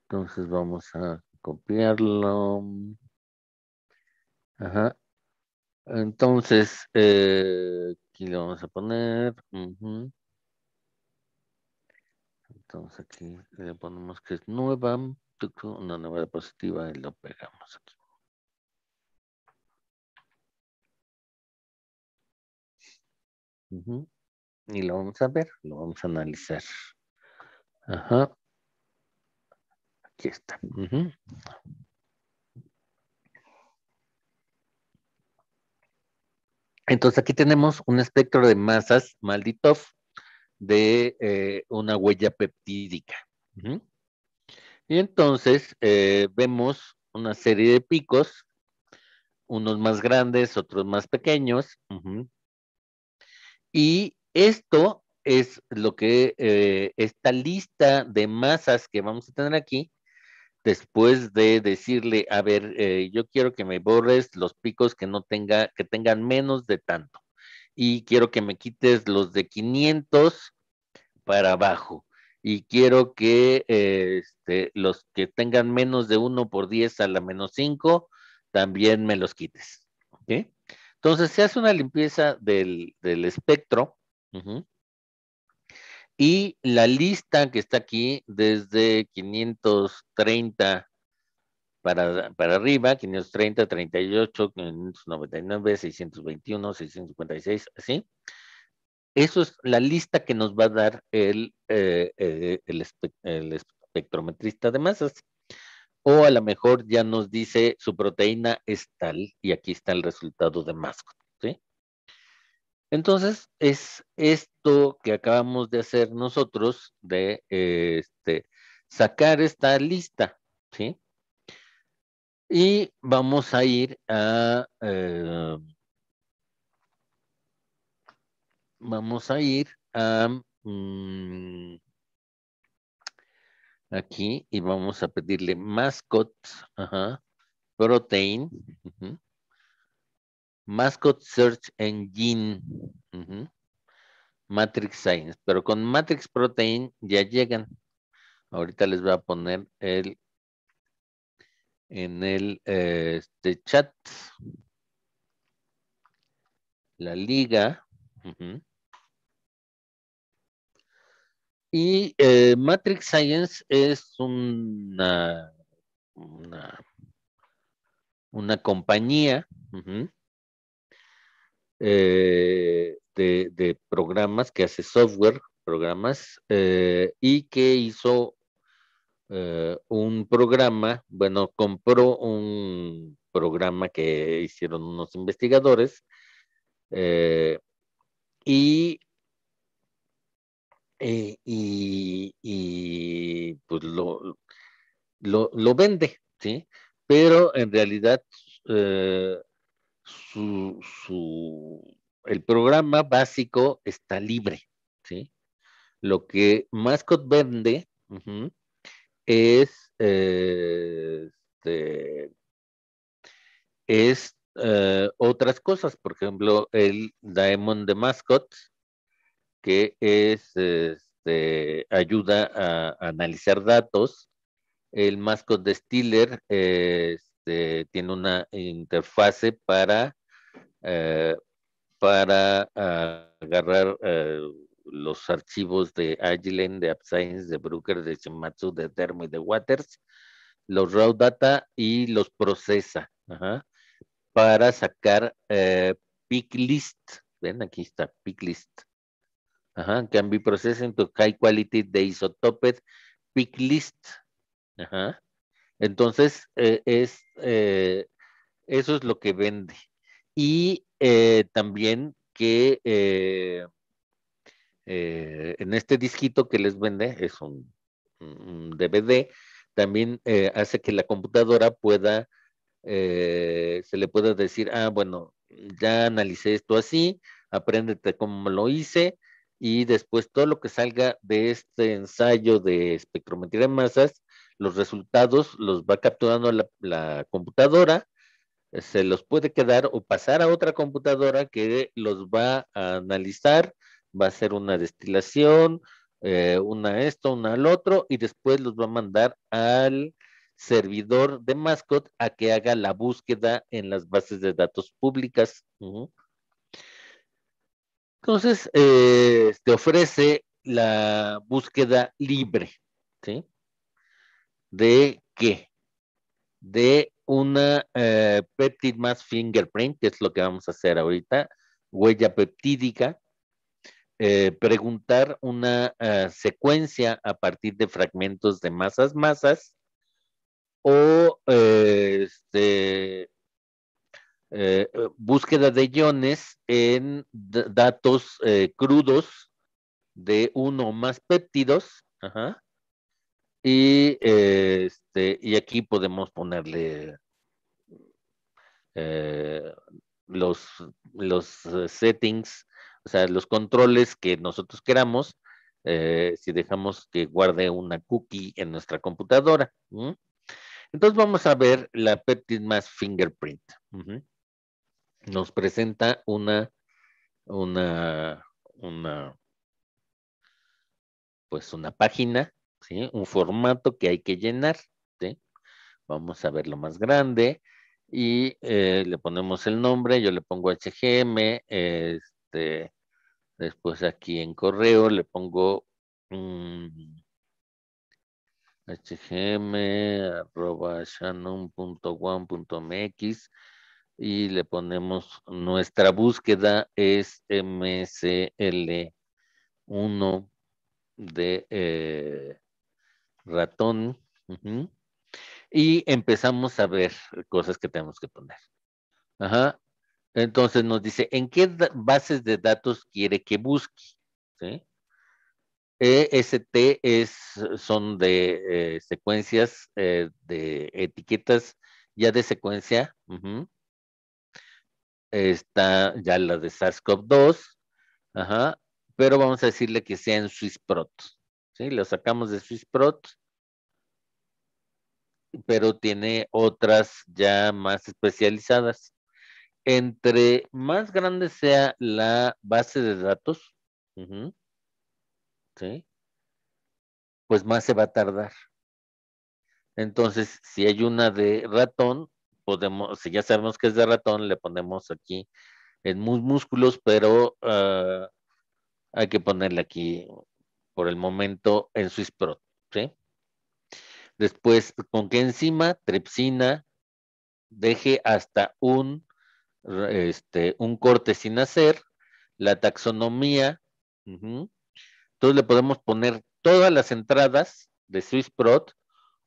Entonces vamos a copiarlo. Ajá. Entonces, eh, aquí lo vamos a poner aquí, le ponemos que es nueva, una nueva diapositiva y lo pegamos aquí. Y lo vamos a ver, lo vamos a analizar. Ajá. Aquí está. Entonces aquí tenemos un espectro de masas malditos de eh, una huella peptídica. Y entonces eh, vemos una serie de picos, unos más grandes, otros más pequeños. Y esto es lo que eh, esta lista de masas que vamos a tener aquí, después de decirle, a ver, yo quiero que me borres los picos que no tenga, que tengan menos de tanto y quiero que me quites los de 500 para abajo. Y quiero que eh, este, los que tengan menos de 1 por 10 a la menos 5, también me los quites. Entonces se hace una limpieza del, espectro. y la lista que está aquí, desde 530 para, arriba, 530, 38, 599, 621, 656, así. Eso es la lista que nos va a dar el, eh, eh, el, espectrometrista de masas. O a lo mejor ya nos dice su proteína es tal y aquí está el resultado de Mascot. ¿sí? Entonces, es esto que acabamos de hacer nosotros de eh, este, sacar esta lista, ¿sí? Y vamos a ir a... Eh, vamos a ir a... Mm, aquí y vamos a pedirle mascot, ajá, protein, mascot search engine, matrix science, pero con matrix protein ya llegan. Ahorita les voy a poner el en el eh, este chat. La liga. Y eh, Matrix Science es una, una, compañía eh, de, programas que hace software, programas, eh, y que hizo eh, un programa, bueno, compró un programa que hicieron unos investigadores eh, eh, y, y, pues lo, lo, vende, ¿sí? Pero en realidad su, su, el programa básico está libre, ¿sí? Lo que Mascot vende es, eh, este, es eh, otras cosas, por ejemplo, el Daemon de Mascot, que es, este, ayuda a, analizar datos. El Mascot de Stiller eh, este, tiene una interfase para, para ah, agarrar los archivos de Agilent, de AppScience, de Brooker, de Shimatsu, de Thermo y de Waters, los raw data y los procesa para sacar eh, pick list. Ven, aquí está, pick list. Ajá, can be processed into high quality de isotoped pick list. Entonces, eh, es, eh, eso es lo que vende. Y también que eh, en este disquito que les vende, es un, DVD, también eh, hace que la computadora pueda, eh, se le pueda decir, ah, bueno, ya analicé esto así, apréndete cómo lo hice, y después todo lo que salga de este ensayo de espectrometría de masas, los resultados los va capturando la computadora, se los puede quedar o pasar a otra computadora que los va a analizar, va a ser una destilación, una eh, una esto, una al otro, y después los va a mandar al servidor de Mascot a que haga la búsqueda en las bases de datos públicas. Entonces, eh, te ofrece la búsqueda libre, ¿sí? ¿De qué? De una eh, peptid más fingerprint, que es lo que vamos a hacer ahorita, huella peptídica, eh, preguntar una ah, secuencia a partir de fragmentos de masas, masas, o eh, este, eh, búsqueda de iones en datos crudos de uno o más péptidos. Y, este, y aquí podemos ponerle los, los settings o sea, los controles que nosotros queramos, eh, si dejamos que guarde una cookie en nuestra computadora. Entonces vamos a ver la Peptid más Fingerprint. Nos presenta una, una, una, pues una página, ¿sí? un formato que hay que llenar. Vamos a ver lo más grande y eh, le ponemos el nombre, yo le pongo HGM, este, Después aquí en correo le pongo um, y le ponemos nuestra búsqueda es mcl1 de eh, ratón y empezamos a ver cosas que tenemos que poner. Ajá. Entonces nos dice, ¿en qué bases de datos quiere que busque? ¿Sí? EST es, son de eh, secuencias eh, de etiquetas ya de secuencia. Está ya la de SARS-CoV-2. Pero vamos a decirle que sea en SwissProt. ¿Sí? Lo sacamos de SwissProt. Pero tiene otras ya más especializadas entre más grande sea la base de datos, ¿sí? pues más se va a tardar. Entonces, si hay una de ratón, podemos, si ya sabemos que es de ratón, le ponemos aquí en músculos, pero ah, hay que ponerle aquí por el momento en SwissProt, ¿sí? Después, ¿con qué enzima? Tripsina, deje hasta un este, un corte sin hacer, la taxonomía. Entonces le podemos poner todas las entradas de SwissProt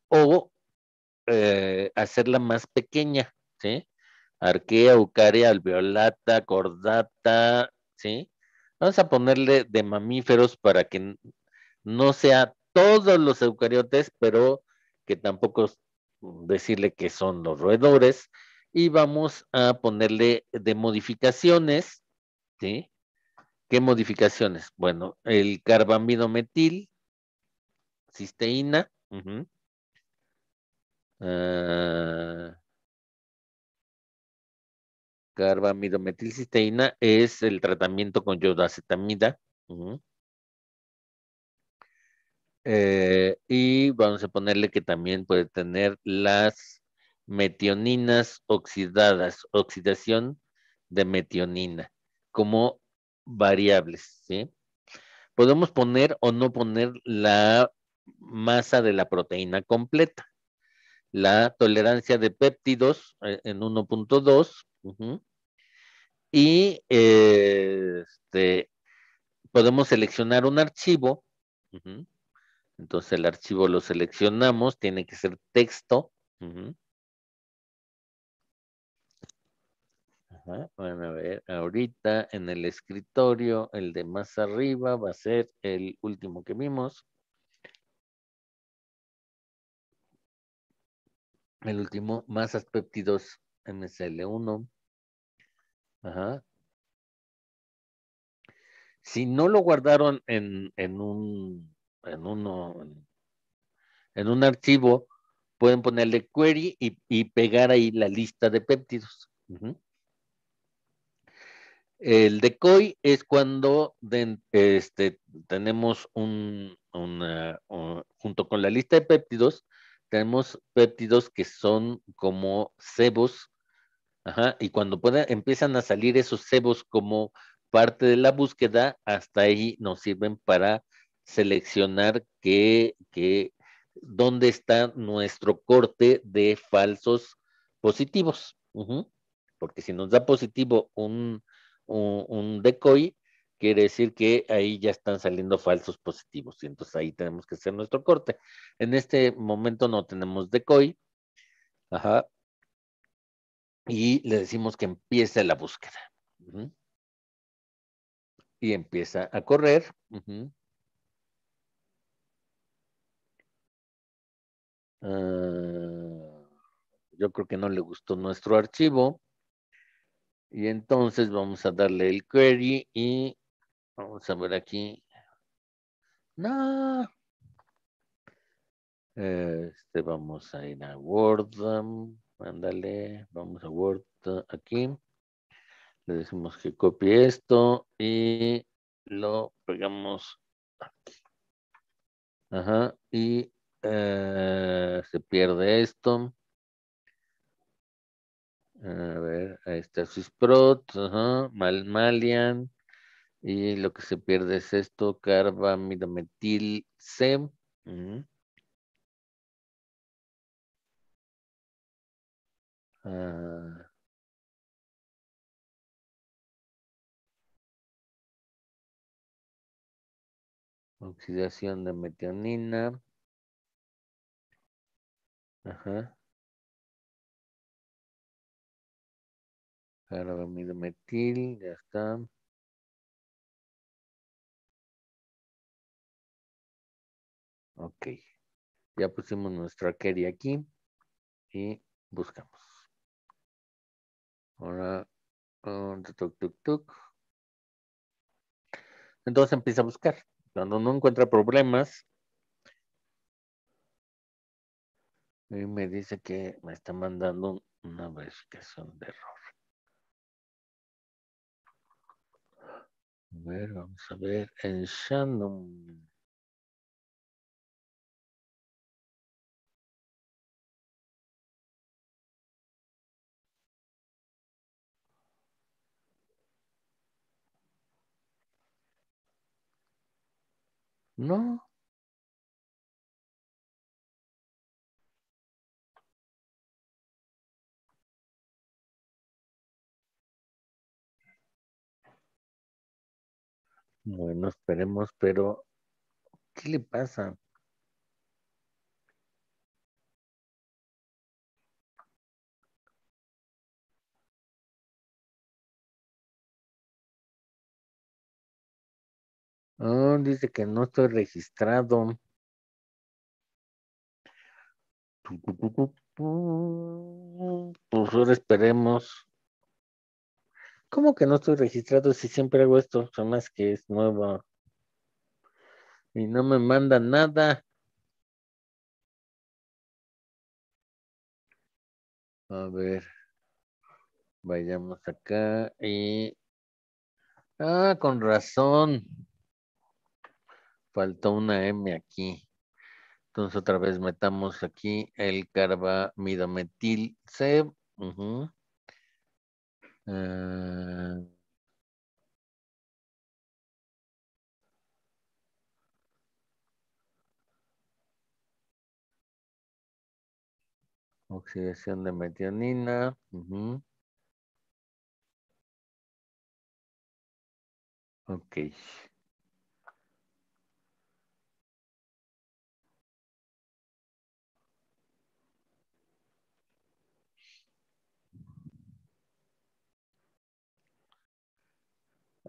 o eh, hacerla más pequeña, ¿sí? Arquea, Eucaria, alveolata, cordata, ¿sí? Vamos a ponerle de mamíferos para que no sea todos los eucariotes, pero que tampoco decirle que son los roedores, y vamos a ponerle de modificaciones, ¿sí? ¿Qué modificaciones? Bueno, el carbamidometil, cisteína, ah, Carbamidometil, cisteína es el tratamiento con yodacetamida. Eh, y vamos a ponerle que también puede tener las metioninas oxidadas, oxidación de metionina, como variables, ¿sí? Podemos poner o no poner la masa de la proteína completa. La tolerancia de péptidos eh, en 1.2 y este, podemos seleccionar un archivo. entonces el archivo lo seleccionamos, tiene que ser texto. Van ¿eh? a ver, ahorita en el escritorio, el de más arriba va a ser el último que vimos. El último, masas péptidos MSL1. Ajá. Si no lo guardaron en, un uno en un archivo, pueden ponerle query y, pegar ahí la lista de péptidos. El decoy es cuando este, tenemos un, junto con la lista de péptidos, tenemos péptidos que son como cebos, y cuando empiezan a salir esos cebos como parte de la búsqueda, hasta ahí nos sirven para seleccionar que, dónde está nuestro corte de falsos positivos. Porque si nos da positivo un, un, decoy, quiere decir que ahí ya están saliendo falsos positivos y entonces ahí tenemos que hacer nuestro corte. En este momento no tenemos decoy. Ajá. Y le decimos que empiece la búsqueda. Y empieza a correr. Ah, yo creo que no le gustó nuestro archivo. Y entonces vamos a darle el query y vamos a ver aquí. No. Este, vamos a ir a Word. Ándale, vamos a Word aquí. Le decimos que copie esto y lo pegamos aquí. Ajá, y eh, se pierde esto. A ver, ahí está susprot, uh Malmalian. Y lo que se pierde es esto, carbamidometil C. Ah. Oxidación de metionina. Ajá. de metil, ya está. Ok. Ya pusimos nuestra query aquí y buscamos. Ahora, uh, tuc, tuc, Entonces empieza a buscar. Cuando no encuentra problemas, y me dice que me está mandando una verificación de error. A ver, vamos a ver. En Shannon. No, Bueno, esperemos, pero ¿qué le pasa? Ah, dice que no estoy registrado. Pues favor, esperemos. ¿Cómo que no estoy registrado si siempre hago esto? más que es nuevo. Y no me manda nada. A ver. Vayamos acá y... Ah, con razón. Faltó una M aquí. Entonces otra vez metamos aquí el carbamidometil C. Eh, oxidación de metionina. Uh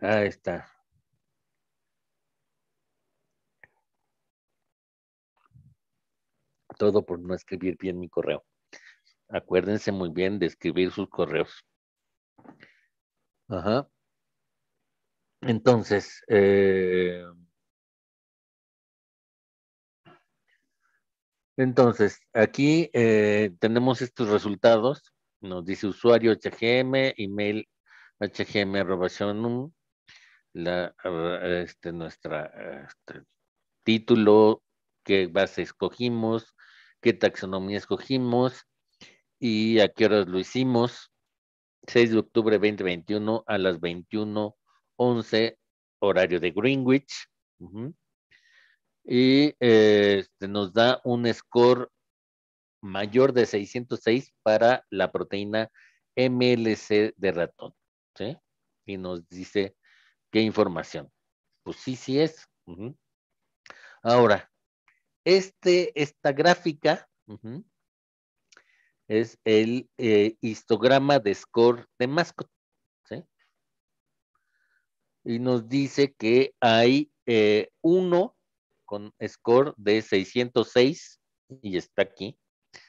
Ahí está. Todo por no escribir bien mi correo. Acuérdense muy bien de escribir sus correos. Ajá. Entonces, eh, entonces, aquí eh, tenemos estos resultados. Nos dice usuario HGM, email hgm la, eh, este, nuestra este, título, qué base escogimos, qué taxonomía escogimos y a qué horas lo hicimos. 6 de octubre 2021 a las 21.11 horario de Greenwich. Y este, nos da un score mayor de 606 para la proteína MLC de ratón. Y nos dice ¿Qué información? Pues sí, sí es. Ahora, este, esta gráfica es el eh, histograma de score de Mascot. Y nos dice que hay eh, uno con score de 606 y está aquí.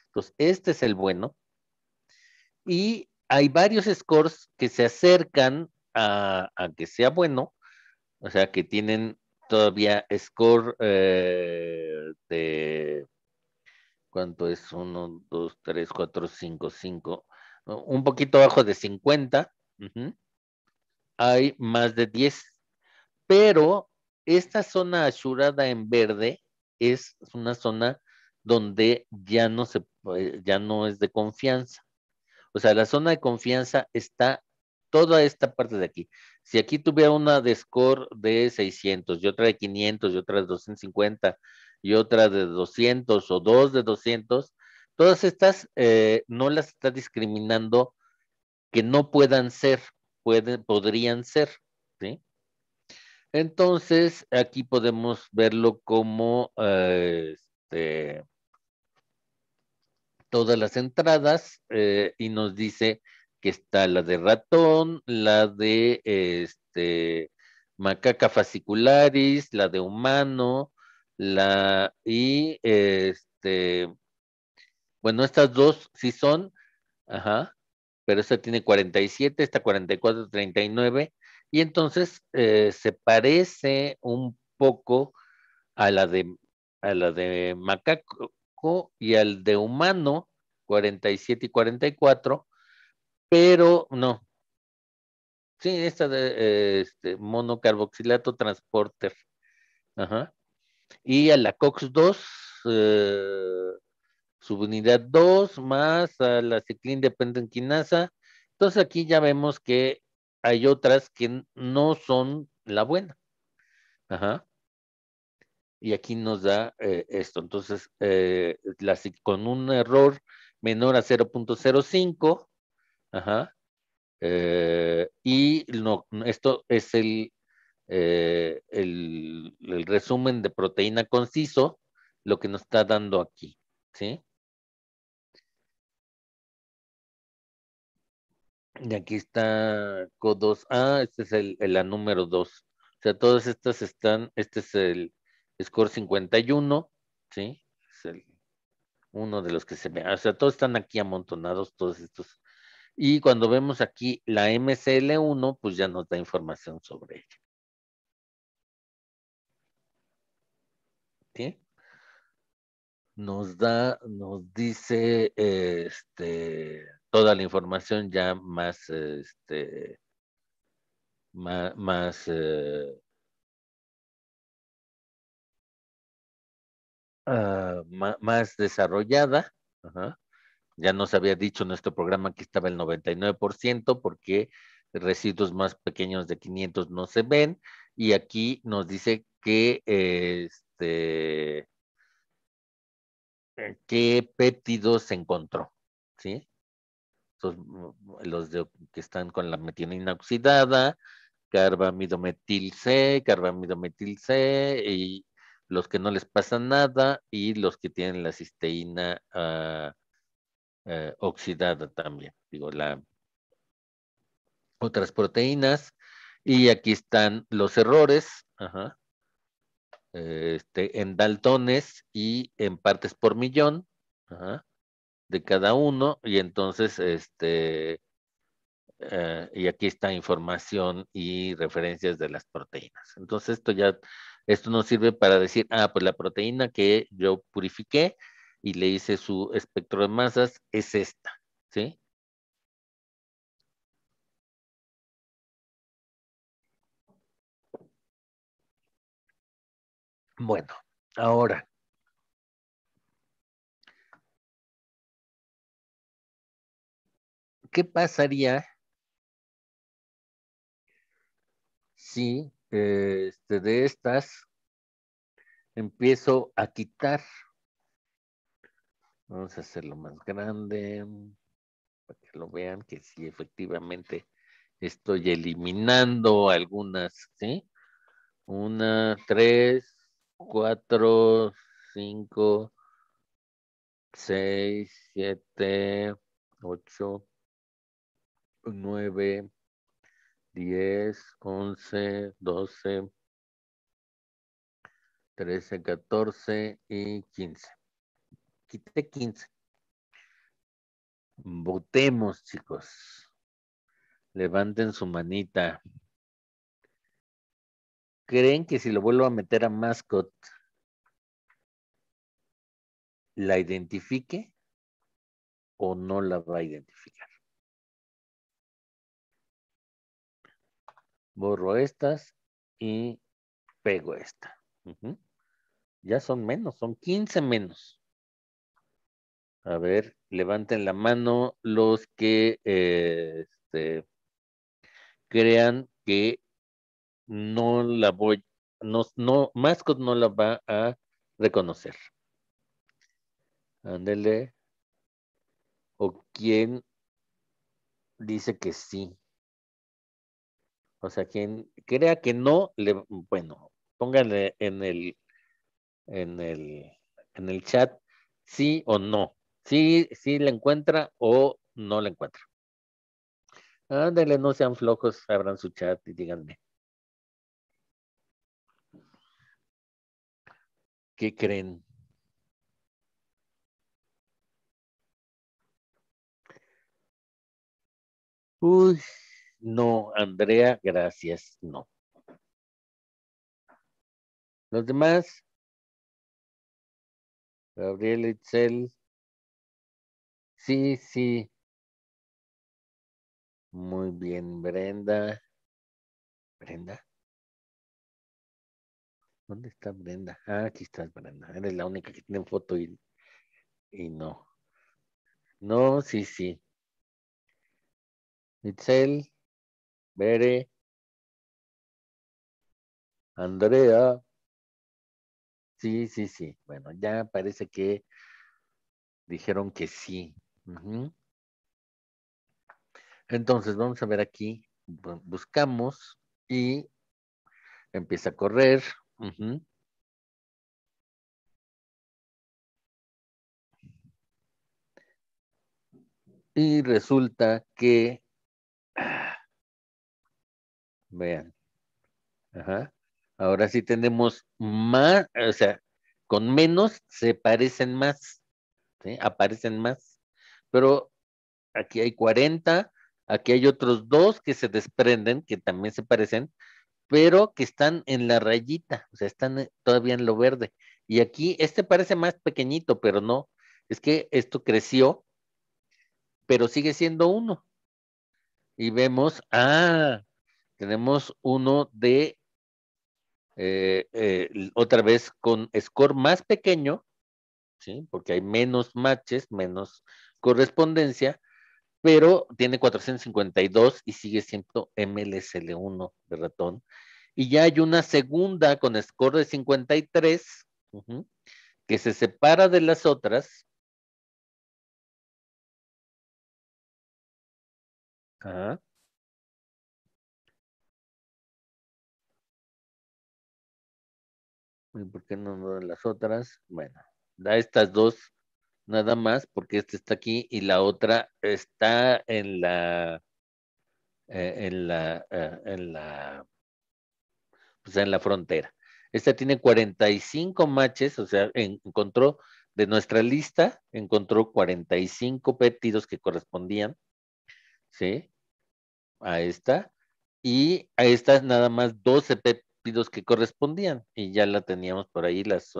Entonces, este es el bueno. Y hay varios scores que se acercan a, que sea bueno, o sea que tienen todavía score eh, de cuánto es 1, 2, 3, 4, 5, 5, un poquito abajo de 50, hay más de 10, pero esta zona asurada en verde es una zona donde ya no se eh, ya no es de confianza. O sea, la zona de confianza está toda esta parte de aquí. Si aquí tuviera una de score de 600 y otra de 500 y otra de 250 y otra de 200 o dos de 200, todas estas eh, no las está discriminando que no puedan ser, pueden, podrían ser, ¿sí? Entonces, aquí podemos verlo como eh, este, todas las entradas eh, y nos dice que está la de ratón, la de este, macaca fascicularis, la de humano, la y este, bueno, estas dos sí son, ajá, pero esta tiene 47, esta 44, 39, y entonces eh, se parece un poco a la de a la de macaco y al de humano 47 y 44 pero no. Sí, esta de este, monocarboxilato transporter. Ajá. Y a la COX-2, eh, subunidad 2, más a la ciclín dependent quinasa. Entonces aquí ya vemos que hay otras que no son la buena. Ajá. Y aquí nos da eh, esto. Entonces, eh, con un error menor a 0.05, Ajá. Eh, y esto es eh, el, el, resumen de proteína conciso, lo que nos está dando aquí, ¿sí? Y aquí está CO2A, este es el, el número 2. O sea, todas estas están, este es el score 51, ¿sí? Es el, uno de los que se ve. O sea, todos están aquí amontonados, todos estos y cuando vemos aquí la MCL1, pues ya nos da información sobre ella. ¿Sí? Nos da, nos dice este, toda la información ya más, este, más, eh, ah, más más desarrollada. Ajá. Ya nos había dicho en nuestro programa que estaba el 99% porque residuos más pequeños de 500 no se ven y aquí nos dice que este qué péptidos se encontró, ¿sí? los que están con la metionina oxidada, carbamidometil C, carbamidometil C, y los que no les pasa nada, y los que tienen la cisteína ah, eh, oxidada también, digo, la, otras proteínas. Y aquí están los errores, este, en daltones y en partes por millón de cada uno. Y entonces, este, eh, y aquí está información y referencias de las proteínas. Entonces, esto ya, esto nos sirve para decir, ah, pues la proteína que yo purifiqué y le hice su espectro de masas, es esta, ¿sí? Bueno, ahora. ¿Qué pasaría si este, de estas empiezo a quitar Vamos a hacerlo más grande para que lo vean que sí, efectivamente estoy eliminando algunas, ¿sí? Una, tres, cuatro, cinco, seis, siete, ocho, nueve, diez, once, doce, trece, catorce y quince quité 15. Votemos, chicos. Levanten su manita. ¿Creen que si lo vuelvo a meter a mascot, la identifique o no la va a identificar? Borro estas y pego esta. Ya son menos, son 15 menos. A ver, levanten la mano los que eh, este, crean que no la voy, no, no, Mascot no la va a reconocer. Ándele. O quién dice que sí. O sea, quien crea que no, bueno, pónganle en el, en el, en el chat sí o no. Sí, sí la encuentra o no la encuentra. Ándale, no sean flojos, abran su chat y díganme. ¿Qué creen? Uy, no, Andrea, gracias, no. Los demás, Gabriel Itzel, Sí, sí. Muy bien, Brenda. Brenda. ¿Dónde está Brenda? Ah, aquí estás, Brenda. Eres la única que tiene foto y, y no. No, sí, sí. Itzel, Bere, Andrea. Sí, sí, sí. Bueno, ya parece que dijeron que sí, entonces, vamos a ver aquí, buscamos y empieza a correr. Y resulta que, vean, ahora sí tenemos más, o sea, con menos se parecen más, aparecen más pero aquí hay 40, aquí hay otros dos que se desprenden, que también se parecen, pero que están en la rayita, o sea, están eh, todavía en lo verde. Y aquí este parece más pequeñito, pero no, es que esto creció, pero sigue siendo uno. Y vemos, ah, tenemos uno de eh, eh, otra vez con score más pequeño, ¿sí? porque hay menos matches, menos correspondencia, pero tiene 452 y sigue siendo MLSL1 de ratón. Y ya hay una segunda con score de 53, que se separa de las otras. por qué no de las otras? Bueno, da estas dos nada más, porque este está aquí y la otra está en la, eh, en la, eh, en la, en la frontera. Esta tiene 45 matches, o sea, encontró de nuestra lista, encontró 45 péptidos que correspondían, ¿sí? A esta. Y a estas nada más 12 péptidos que correspondían y ya la teníamos por ahí. La, es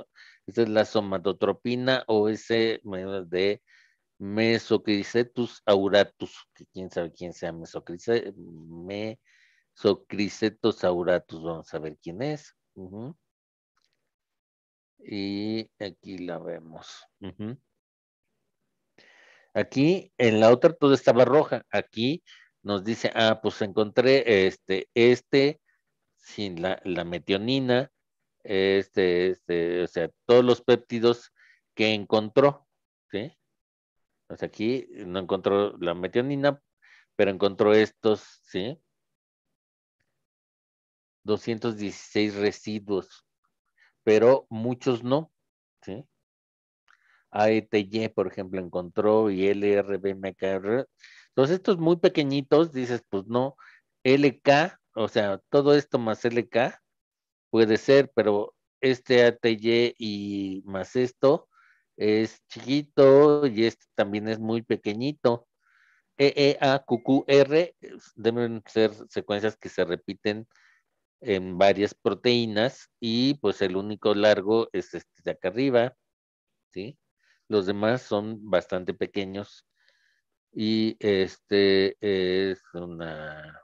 la somatotropina o ese de mesocricetus auratus, que quién sabe quién sea mesocricetus, mesocricetus auratus, vamos a ver quién es. Y aquí la vemos. Aquí en la otra toda estaba roja. Aquí nos dice, ah, pues encontré este, este sí, la, metionina, este, este, o sea, todos los péptidos que encontró, ¿sí? O sea, aquí no encontró la metionina, pero encontró estos, ¿sí? 216 residuos, pero muchos no, ¿sí? AETY, por ejemplo, encontró y LRBMKR. Entonces, estos muy pequeñitos, dices, pues no, LK o sea, todo esto más LK puede ser, pero este ATY y más esto es chiquito y este también es muy pequeñito. EEA, QQR deben ser secuencias que se repiten en varias proteínas y pues el único largo es este de acá arriba, ¿sí? Los demás son bastante pequeños y este es una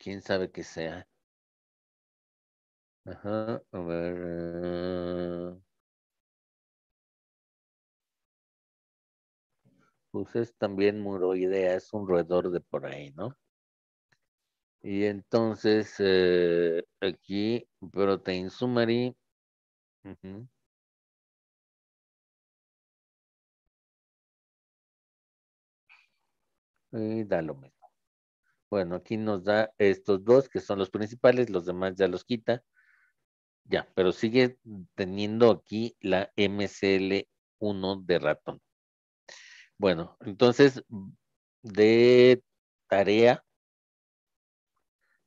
quién sabe qué sea. Ajá, a ver. Eh. Pues es también muroidea, es un roedor de por ahí, ¿no? Y entonces eh, aquí protein sumari Y da lo mismo. Bueno, aquí nos da estos dos que son los principales, los demás ya los quita. Ya, pero sigue teniendo aquí la MCL1 de ratón. Bueno, entonces de tarea,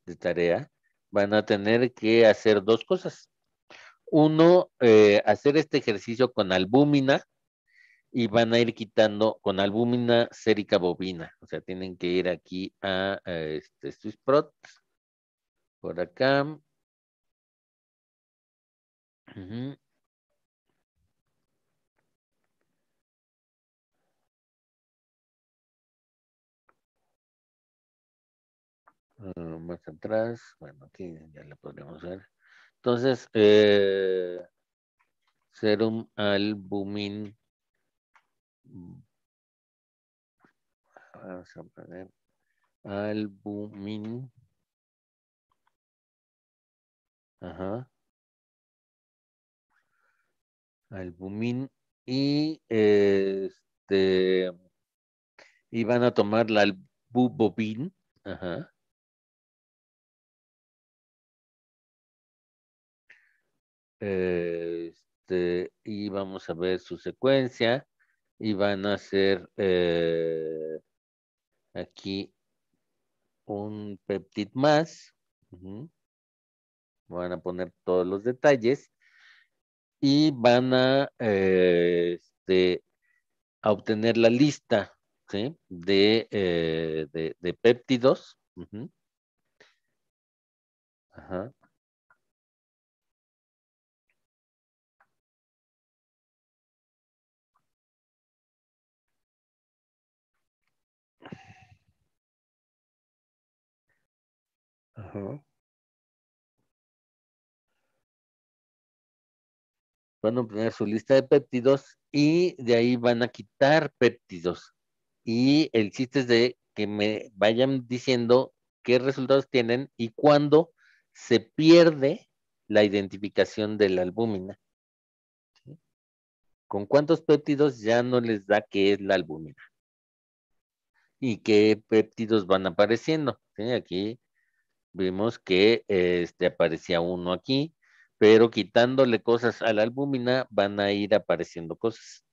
de tarea, van a tener que hacer dos cosas. Uno, eh, hacer este ejercicio con albúmina, y van a ir quitando con albúmina sérica bobina O sea, tienen que ir aquí a, eh, este prot por acá. Ah, más atrás, bueno, aquí ya la podríamos ver. Entonces, eh, serum albumin Vamos a poner albumin. Ajá. Albumin. Y este. Y van a tomar la albubobin. Ajá. Este, y vamos a ver su secuencia y van a hacer eh, aquí un peptid más. Van a poner todos los detalles y van a, eh, este, obtener la lista eh, de, péptidos. Van a poner su lista de péptidos y de ahí van a quitar péptidos. Y el chiste es de que me vayan diciendo qué resultados tienen y cuándo se pierde la identificación de la albúmina. ¿Con cuántos péptidos ya no les da qué es la albúmina? ¿Y qué péptidos van apareciendo? Aquí vimos que este, aparecía uno aquí, pero quitándole cosas a la albúmina van a ir apareciendo cosas.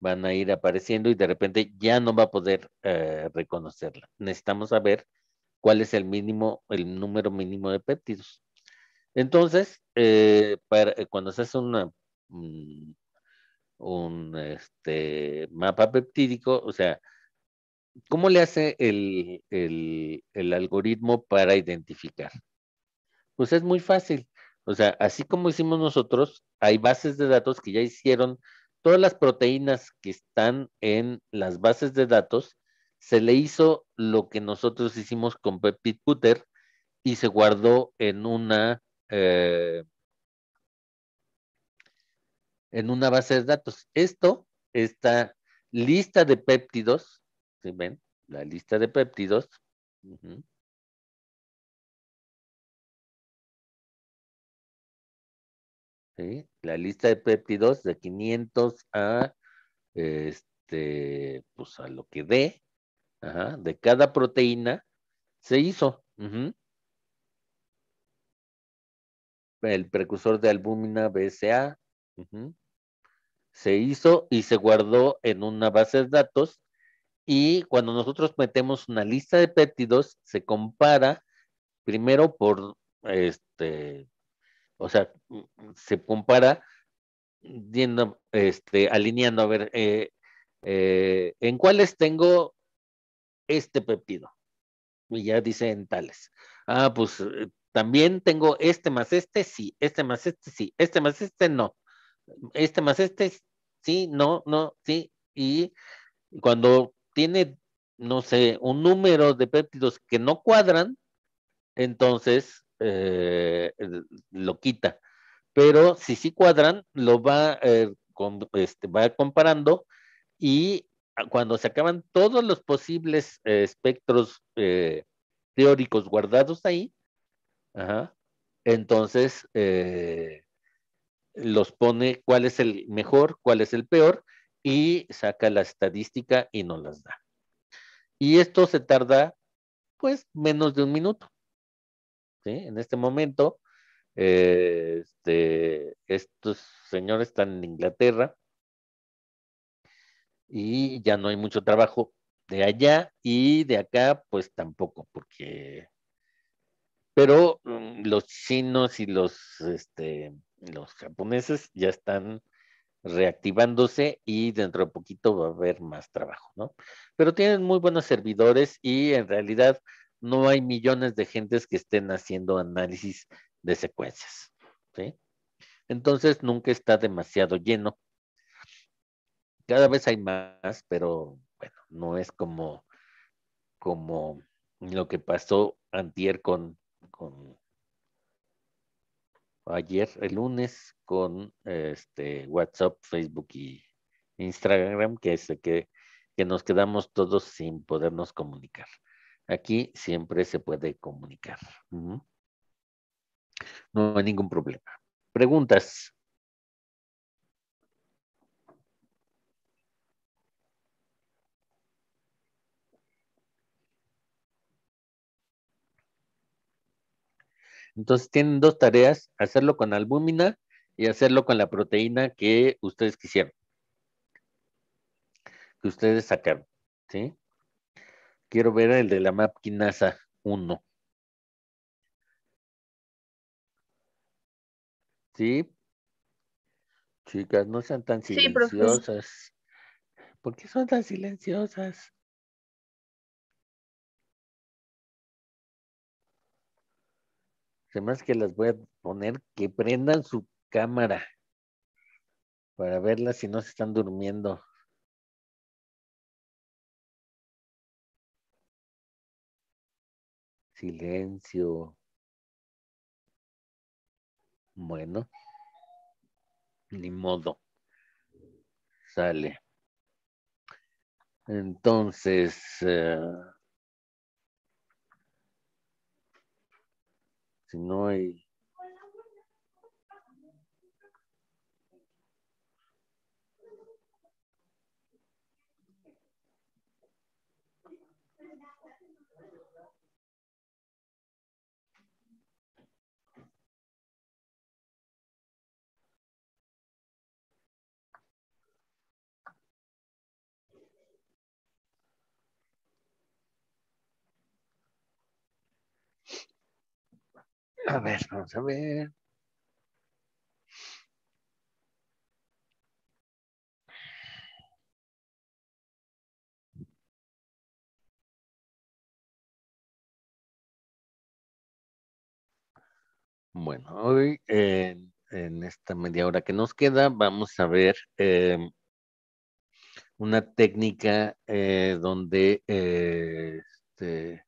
Van a ir apareciendo y de repente ya no va a poder eh, reconocerla. Necesitamos saber cuál es el mínimo, el número mínimo de péptidos. Entonces, eh, eh, cuando se hace una, mm, un este, mapa peptídico, o sea, ¿cómo le hace el, algoritmo para identificar? Pues es muy fácil. O sea, así como hicimos nosotros, hay bases de datos que ya hicieron todas las proteínas que están en las bases de datos. Se le hizo lo que nosotros hicimos con Pepit y se guardó en una eh, en una base de datos. Esto, esta lista de péptidos, la lista de péptidos. La lista de péptidos de 500 a, este, pues a lo que dé, de cada proteína, se hizo. El precursor de albúmina BSA. Se hizo y se guardó en una base de datos y cuando nosotros metemos una lista de péptidos, se compara primero por este, o sea, se compara este, alineando a ver eh, eh, en cuáles tengo este péptido. Y ya dice en tales. Ah, pues eh, también tengo este más este, sí, este más este, sí, este más este, no. Este más este, sí, no, no, sí. Y cuando tiene, no sé, un número de péptidos que no cuadran, entonces eh, lo quita. Pero si sí cuadran, lo va, eh, este, va comparando y cuando se acaban todos los posibles eh, espectros teóricos guardados ahí, entonces los pone cuál es el mejor, cuál es el peor, y saca la estadística y no las da. Y esto se tarda, pues, menos de un minuto. En este momento, eh, este, estos señores están en Inglaterra y ya no hay mucho trabajo de allá y de acá, pues tampoco, porque... Pero mm, los chinos y los, este, los japoneses ya están reactivándose y dentro de poquito va a haber más trabajo, ¿no? Pero tienen muy buenos servidores y en realidad no hay millones de gentes que estén haciendo análisis de secuencias, ¿sí? Entonces nunca está demasiado lleno. Cada vez hay más, pero bueno, no es como, como lo que pasó antier con ayer, el lunes, con este WhatsApp, Facebook y Instagram, que es que, que nos quedamos todos sin podernos comunicar. Aquí siempre se puede comunicar. No hay ningún problema. Preguntas. Entonces tienen dos tareas, hacerlo con albúmina y hacerlo con la proteína que ustedes quisieron, que ustedes sacaron, ¿sí? Quiero ver el de la MAP 1. ¿Sí? Chicas, no sean tan silenciosas. ¿Por qué son tan silenciosas? Además que las voy a poner que prendan su cámara para verlas si no se están durmiendo. Silencio. Bueno, ni modo. Sale. Entonces, eh, Assim, noi A ver, vamos a ver. Bueno, hoy en esta media hora que nos queda vamos a ver eh, una técnica eh, donde eh, este,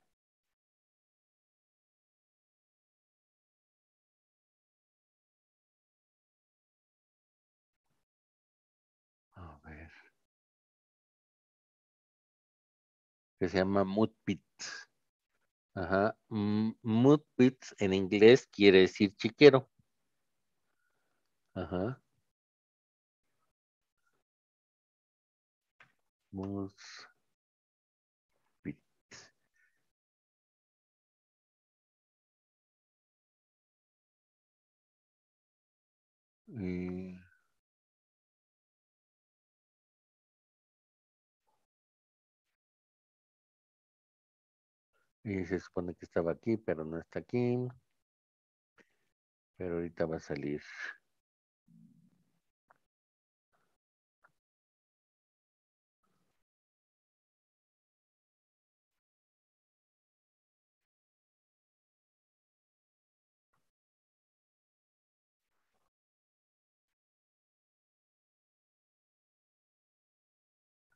se llama Mood Pit. Ajá. Mood en inglés quiere decir chiquero. Ajá. Eh, Y se supone que estaba aquí, pero no está aquí. Pero ahorita va a salir.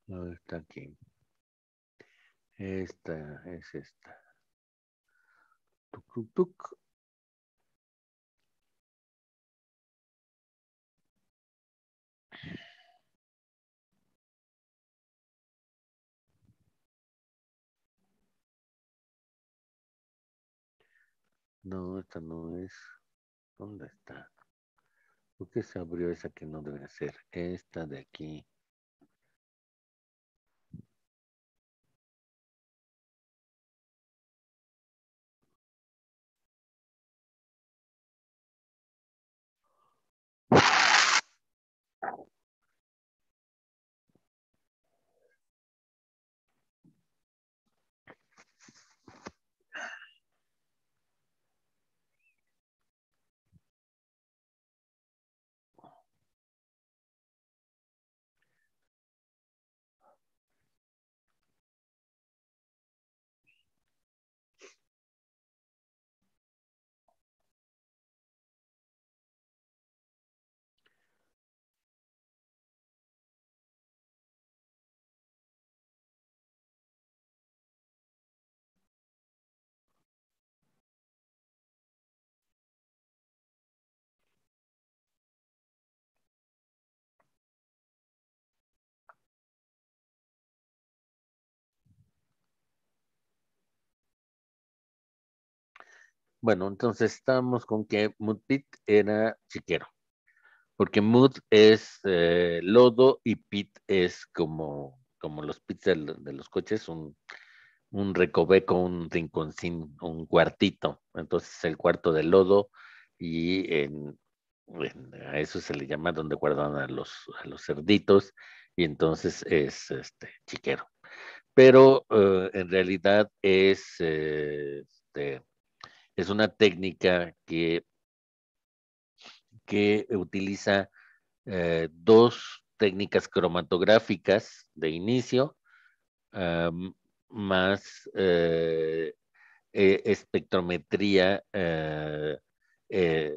No está aquí. Esta es esta. Tuk, tuk, tuk. No, esta no es. ¿Dónde está? ¿Por qué se abrió esa que no debe ser? Esta de aquí. Bueno, entonces estamos con que Pit era chiquero, porque Mud es eh, lodo y Pit es como, como los pits de, los coches, un, un recoveco, un rinconcín, un cuartito. Entonces el cuarto de lodo y a eso se le llama donde guardan a los, los cerditos y entonces es este chiquero. Pero eh, en realidad es eh, este, es una técnica que, que utiliza eh, dos técnicas cromatográficas de inicio, ah, más eh, e, espectrometría, eh,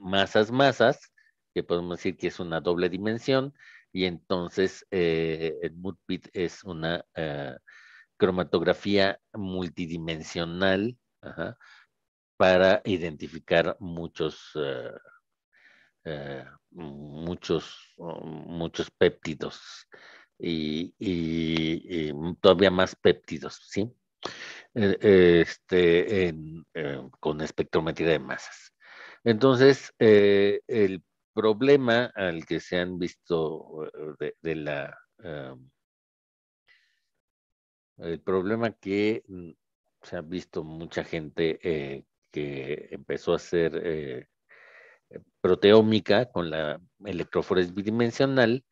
masas, masas, que podemos decir que es una doble dimensión, y entonces el Moodpit es una cromatografía multidimensional para identificar muchos, eh, eh, muchos, oh, muchos péptidos y, todavía más péptidos, ¿sí? Eh, este, con espectrometría de masas. Entonces, el problema al que se han visto de, la... el problema que mm, se ha visto mucha gente eh, que empezó a hacer eh, eh, proteómica con la electroforesis bidimensional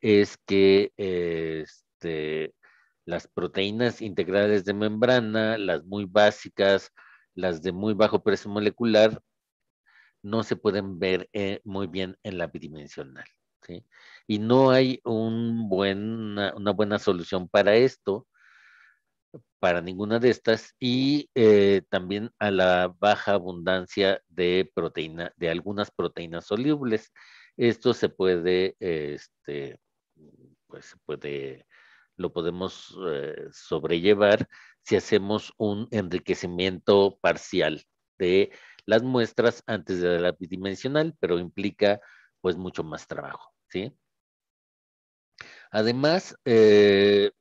es que este, las proteínas integrales de membrana, las muy básicas, las de muy bajo precio molecular, no se pueden ver muy bien en la bidimensional. Y no hay una buena solución para esto para ninguna de estas y eh, también a la baja abundancia de proteína, de algunas proteínas solubles. Esto se puede, este, pues se puede, lo podemos eh, sobrellevar si hacemos un enriquecimiento parcial de las muestras antes de la bidimensional, pero implica pues mucho más trabajo, ¿sí? Además, eh,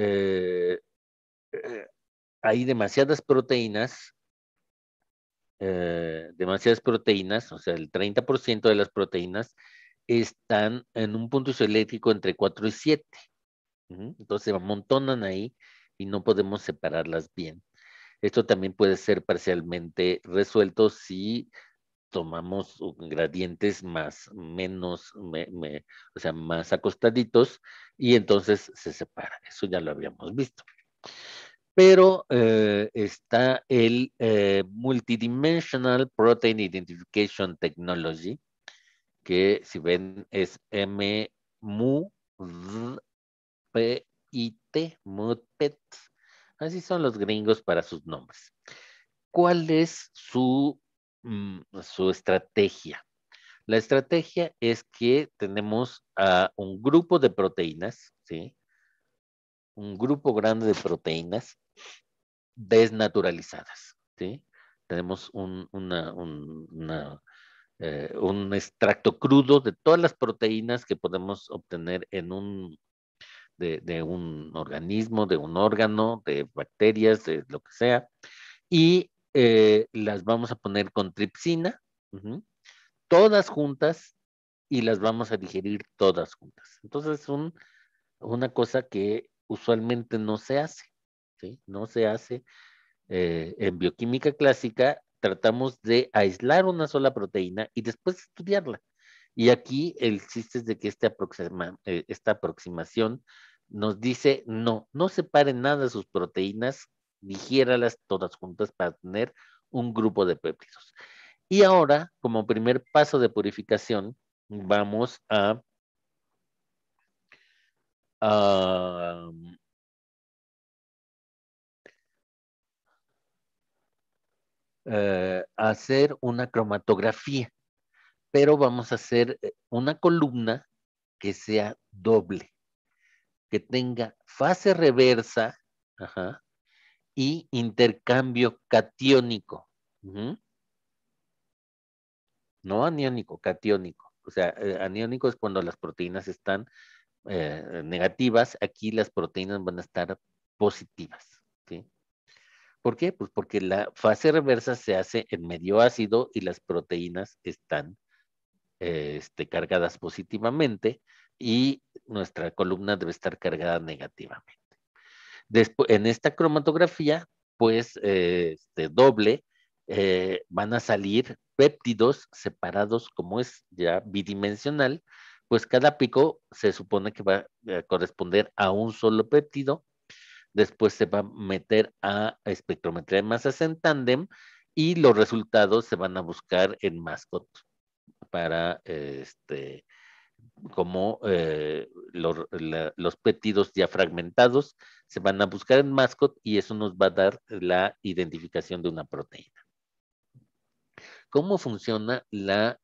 eh, eh, hay demasiadas proteínas, eh, demasiadas proteínas, o sea, el 30% de las proteínas están en un punto isoeléctrico entre 4 y 7. Entonces se amontonan ahí y no podemos separarlas bien. Esto también puede ser parcialmente resuelto si tomamos gradientes más, menos, o sea, más acostaditos y entonces se separa. Eso ya lo habíamos visto. Pero eh, está el eh, Multidimensional Protein Identification Technology, que si ven es M-U-P-I-T, T MUPET. E Así son los gringos para sus nombres. ¿Cuál es su Mm, su estrategia. La estrategia es que tenemos a un grupo de proteínas, ¿sí? Un grupo grande de proteínas desnaturalizadas, ¿sí? Tenemos un, eh, un, extracto crudo de todas las proteínas que podemos obtener en un, de, de un organismo, de un órgano, de bacterias, de lo que sea. Y eh, las vamos a poner con tripsina, todas juntas y las vamos a digerir todas juntas. Entonces es una cosa que usualmente no se hace, No se hace. Eh, en bioquímica clásica tratamos de aislar una sola proteína y después estudiarla. Y aquí el chiste es de que este eh, esta aproximación nos dice, no, no separen nada sus proteínas, digiéralas todas juntas para tener un grupo de péptidos. Y ahora, como primer paso de purificación, vamos a, eh, hacer una cromatografía, pero vamos a hacer eh, una columna que sea doble, que tenga fase reversa, ajá, y intercambio catiónico. No aniónico, catiónico. O sea, eh, aniónico es cuando las proteínas están eh, negativas, aquí las proteínas van a estar positivas. ¿Por qué? Pues porque la fase reversa se hace en medio ácido y las proteínas están eh, este, cargadas positivamente y nuestra columna debe estar cargada negativamente. Después, en esta cromatografía, pues eh, este, doble, eh, van a salir péptidos separados, como es ya bidimensional, pues cada pico se supone que va a corresponder a un solo péptido. Después se va a meter a espectrometría de masas en tándem y los resultados se van a buscar en MASCOT para este, como eh, los, pétidos los ya fragmentados se van a buscar en MASCOT y eso nos va a dar la identificación de una proteína. ¿Cómo funciona la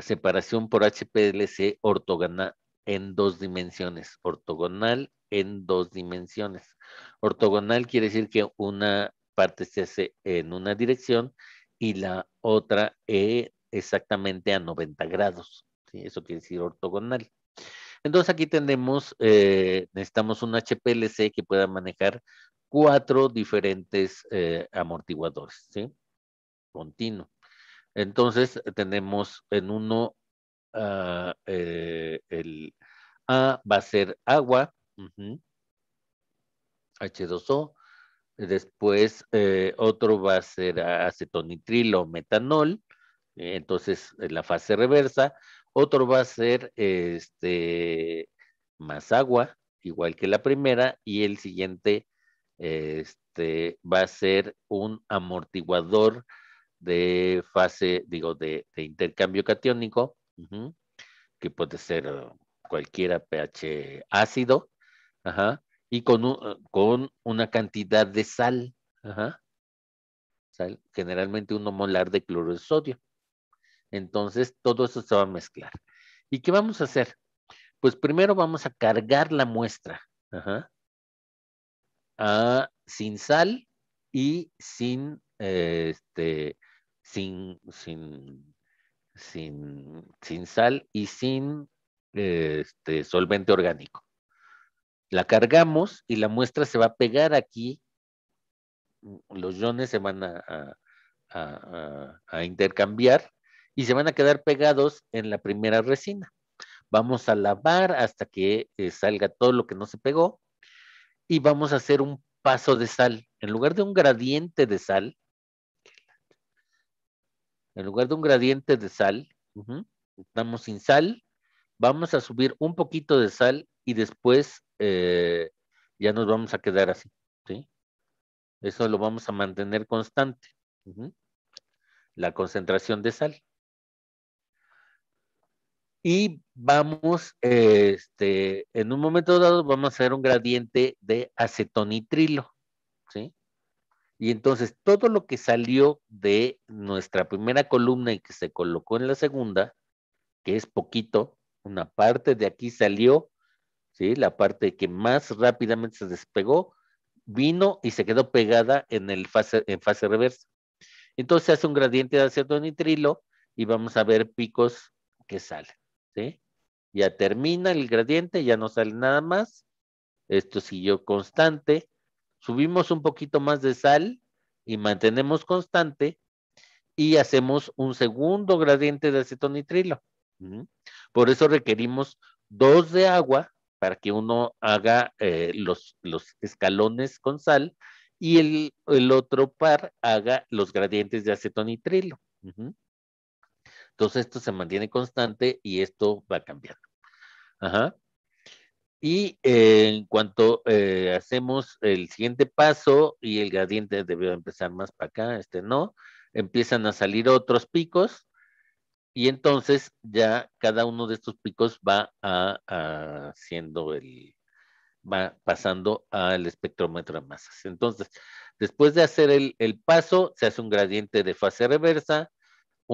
separación por HPLC ortogonal en dos dimensiones? Ortogonal en dos dimensiones. Ortogonal quiere decir que una parte se hace en una dirección y la otra eh, exactamente a 90 grados. Eso quiere decir ortogonal. Entonces aquí tenemos, eh, necesitamos un HPLC que pueda manejar cuatro diferentes eh, amortiguadores, ¿sí? Continuo. Entonces tenemos en uno ah, eh, el A va a ser agua, H2O, después otro va a ser acetonitrilo o metanol, entonces en la fase reversa, otro va a ser este, más agua, igual que la primera, y el siguiente este, va a ser un amortiguador de fase, digo, de, intercambio catiónico, que puede ser cualquiera pH ácido, y con, una cantidad de sal, generalmente uno molar de cloro de sodio. Entonces, todo eso se va a mezclar. ¿Y qué vamos a hacer? Pues primero vamos a cargar la muestra ajá, sin sal y sin, este, sin, sin, sin, sin sal y sin este, solvente orgánico. La cargamos y la muestra se va a pegar aquí. Los iones se van a, a intercambiar y se van a quedar pegados en la primera resina. Vamos a lavar hasta que eh, salga todo lo que no se pegó y vamos a hacer un paso de sal. En lugar de un gradiente de sal, en lugar de un gradiente de sal, estamos sin sal, vamos a subir un poquito de sal y después eh, ya nos vamos a quedar así. Eso lo vamos a mantener constante. La concentración de sal y vamos, este, en un momento dado vamos a hacer un gradiente de acetonitrilo, ¿sí? Y entonces todo lo que salió de nuestra primera columna y que se colocó en la segunda, que es poquito, una parte de aquí salió, ¿sí? La parte que más rápidamente se despegó, vino y se quedó pegada en, el fase, en fase reversa. Entonces se hace un gradiente de acetonitrilo y vamos a ver picos que salen. Ya termina el gradiente, ya no sale nada más. Esto siguió constante. Subimos un poquito más de sal y mantenemos constante y hacemos un segundo gradiente de acetonitrilo. Por eso requerimos dos de agua para que uno haga eh, los, los, escalones con sal y el, otro par haga los gradientes de acetonitrilo. Entonces esto se mantiene constante y esto va cambiando. Ajá. Y eh, en cuanto eh, hacemos el siguiente paso y el gradiente debió empezar más para acá, este no, empiezan a salir otros picos y entonces ya cada uno de estos picos va haciendo el, va pasando al espectrómetro de masas. Entonces, después de hacer el, el paso, se hace un gradiente de fase reversa,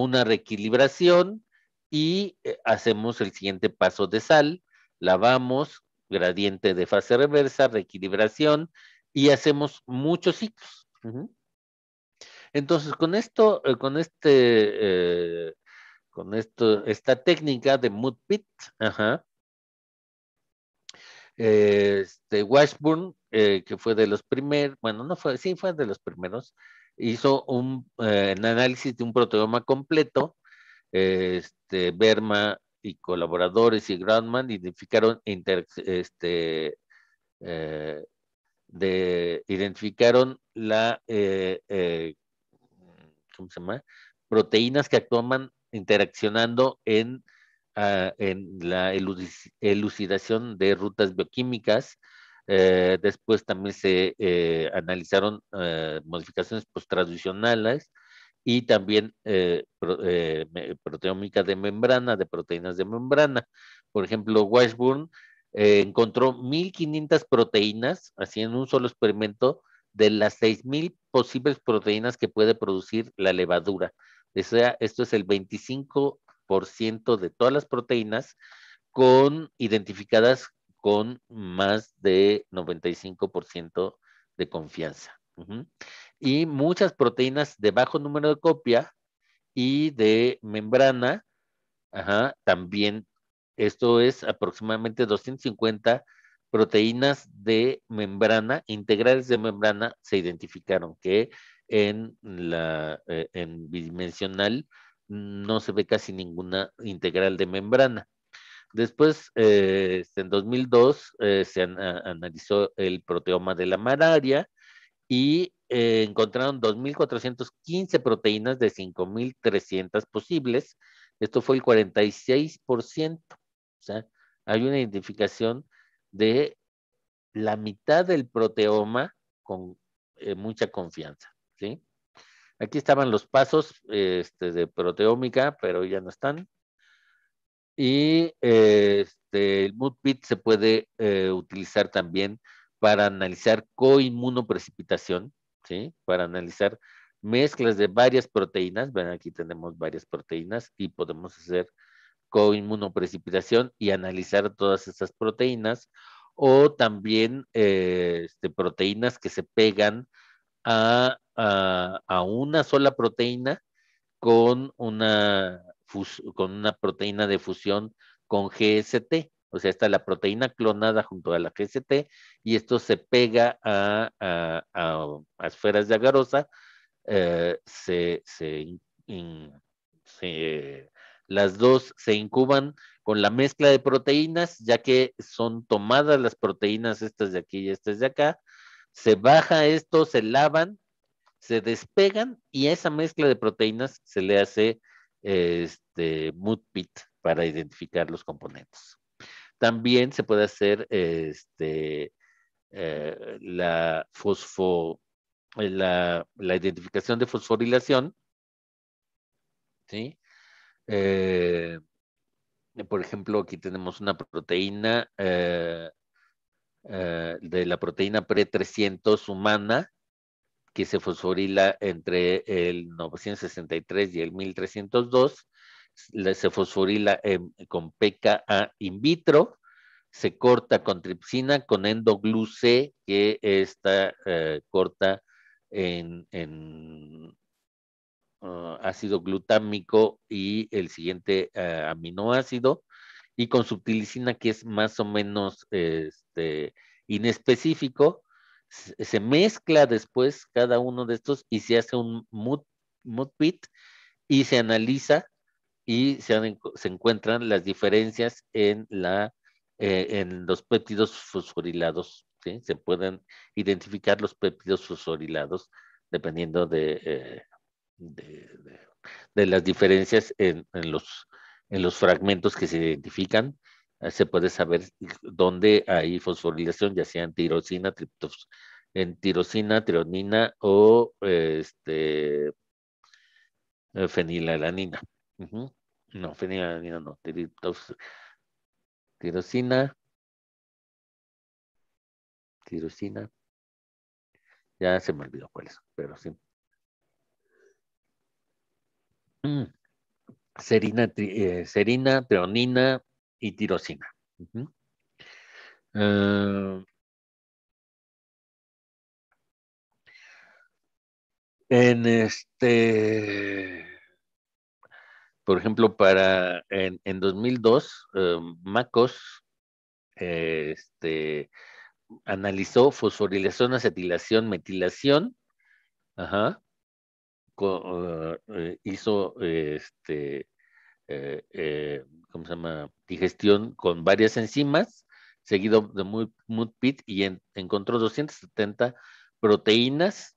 una reequilibración y eh, hacemos el siguiente paso de sal, lavamos, gradiente de fase reversa, reequilibración y hacemos muchos ciclos. Entonces, con esto, eh, con este, eh, con esto, esta técnica de Mood Pit, este Washburn, que fue de los primeros, bueno, no fue, sí fue de los primeros, hizo eh, un, análisis de un proteoma completo. Este, Berma y colaboradores y Grandman identificaron este, eh, identificaron la eh, proteínas que actúan interaccionando en ah, la elucidación de rutas bioquímicas eh, después también se eh, analizaron eh, modificaciones postradicionales pues, y también proteómica de membrana, de proteínas de membrana. Por ejemplo, Washburn encontró 1.500 proteínas, así en un solo experimento, de las 6.000 posibles proteínas que puede producir la levadura. O sea, esto es el 25% de todas las proteínas con identificadas con más de 95% de confianza. Y muchas proteínas de bajo número de copia y de membrana, también. Esto es aproximadamente 250 proteínas de membrana, integrales de membrana, se identificaron que en la eh, en bidimensional no se ve casi ninguna integral de membrana. Después, eh, este, en 2002, eh, se analizó el proteoma de la malaria y eh, encontraron 2.415 proteínas de 5.300 posibles. Esto fue el 46%. O sea, hay una identificación de la mitad del proteoma con mucha confianza. Aquí estaban los pasos este, de proteómica, pero ya no están. Y eh, este, el Pit se puede eh, utilizar también para analizar coinmunoprecipitación, ¿sí? Para analizar mezclas de varias proteínas. Ven, aquí tenemos varias proteínas y podemos hacer coinmunoprecipitación y analizar todas estas proteínas o también eh, este, proteínas que se pegan a, una sola proteína con una con una proteína de fusión con GST. O sea, está la proteína clonada junto a la GST y esto se pega a, esferas de agarosa, eh, las dos se incuban con la mezcla de proteínas, ya que son tomadas las proteínas, estas de aquí y estas de acá, se baja esto, se lavan, se despegan y a esa mezcla de proteínas se le hace este, mood para identificar los componentes. También se puede hacer este, eh, la, fosfo, eh, la, identificación de fosforilación. Eh, por ejemplo, aquí tenemos una proteína de la proteína pre-300 humana que se fosforila entre el 963 y el 1302, se fosforila con PKA in vitro, se corta con tripsina, con endogluce, que está eh, corta en, uh, ácido glutámico y el siguiente eh, aminoácido, y con subtilicina, que es más o menos este, inespecífico, se mezcla después cada uno de estos y se hace un mood, y se analiza y se, encuentran las diferencias en, la, eh, en los péptidos fosforilados. Se pueden identificar los péptidos fosforilados dependiendo eh, de, de, las diferencias en, en, los, en los fragmentos que se identifican eh, se puede saber dónde hay fosforilación, ya sea en tirosina, triptos, en tirosina, trionina o este, eh, fenilalanina. No, fenilalanina no, triptos, tirosina, tirosina. Ya se me olvidó es, pero sí. Mm. Serina, trionina. Eh, serina, y tirosina. Eh, en este, por ejemplo, para en, en 2002, eh, Macos este, analizó fosforilación, acetilación, metilación. Ajá, eh, hizo este, eh, eh, ¿cómo se llama? digestión con varias enzimas, seguido de muy, pit, y encontró 270 proteínas,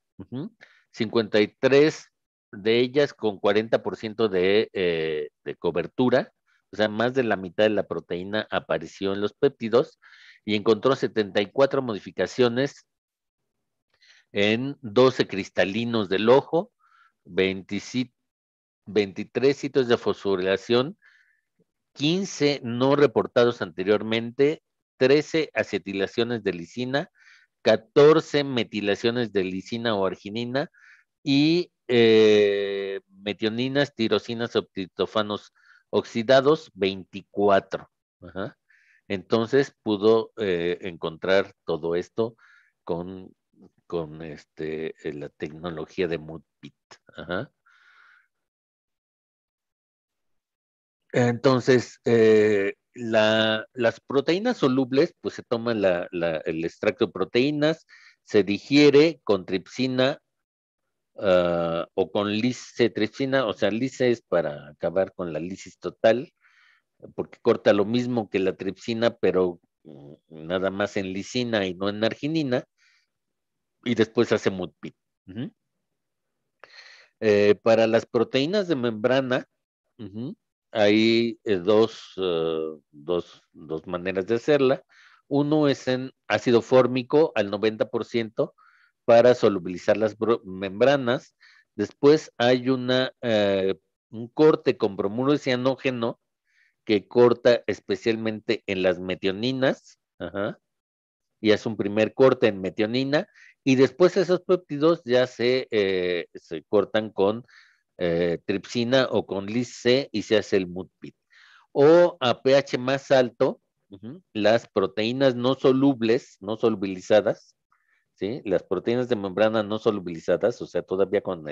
53 de ellas con 40% de, eh, de cobertura, o sea, más de la mitad de la proteína apareció en los péptidos, y encontró 74 modificaciones en 12 cristalinos del ojo, 27 23 sitios de fosforilación, 15 no reportados anteriormente, 13 acetilaciones de lisina, 14 metilaciones de lisina o arginina y eh, metioninas, tirosinas o oxidados, 24. Entonces pudo eh, encontrar todo esto con, con este, eh, la tecnología de MoodPit. Ajá. Entonces, eh, las proteínas solubles, pues se toma el extracto de proteínas, se digiere con tripsina ah, o con tripsina, o sea, lice es para acabar con la lisis total, porque corta lo mismo que la tripsina, pero mm, nada más en lisina y no en arginina, y después hace mutpit. Eh, para las proteínas de membrana, hay eh, eh, dos, dos, maneras de hacerla. Uno es en ácido fórmico al 90% para solubilizar las membranas. Después hay una, eh, un corte con bromuro de cianógeno que corta especialmente en las metioninas. y es un primer corte en metionina. Y después esos péptidos ya se cortan con eh, tripsina o con lis-C y se hace el Pit. O a pH más alto, las proteínas no solubles, no solubilizadas, ¿sí? Las proteínas de membrana no solubilizadas, o sea, todavía con,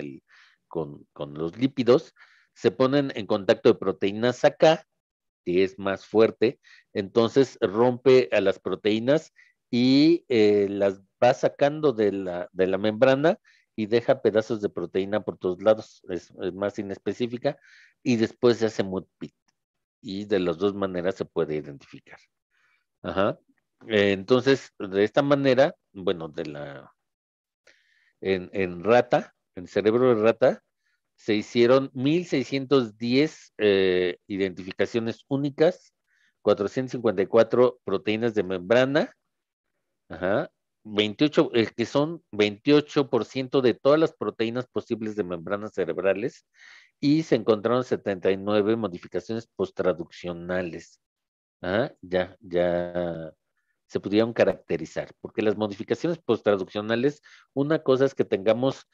con, los lípidos, se ponen en contacto de proteínas acá, que es más fuerte, entonces rompe a las proteínas y eh, las va sacando de la, de la membrana y deja pedazos de proteína por todos lados, es, más inespecífica, y después se hace mood pit. Y de las dos maneras se puede identificar. Ajá. Eh, entonces, de esta manera, bueno, de la en, rata, en cerebro de rata, se hicieron 1.610 eh, identificaciones únicas, 454 proteínas de membrana, ajá, 28, el que son 28% de todas las proteínas posibles de membranas cerebrales y se encontraron 79 modificaciones postraduccionales. Ah, ya, ya se pudieron caracterizar, porque las modificaciones postraduccionales, una cosa es que tengamos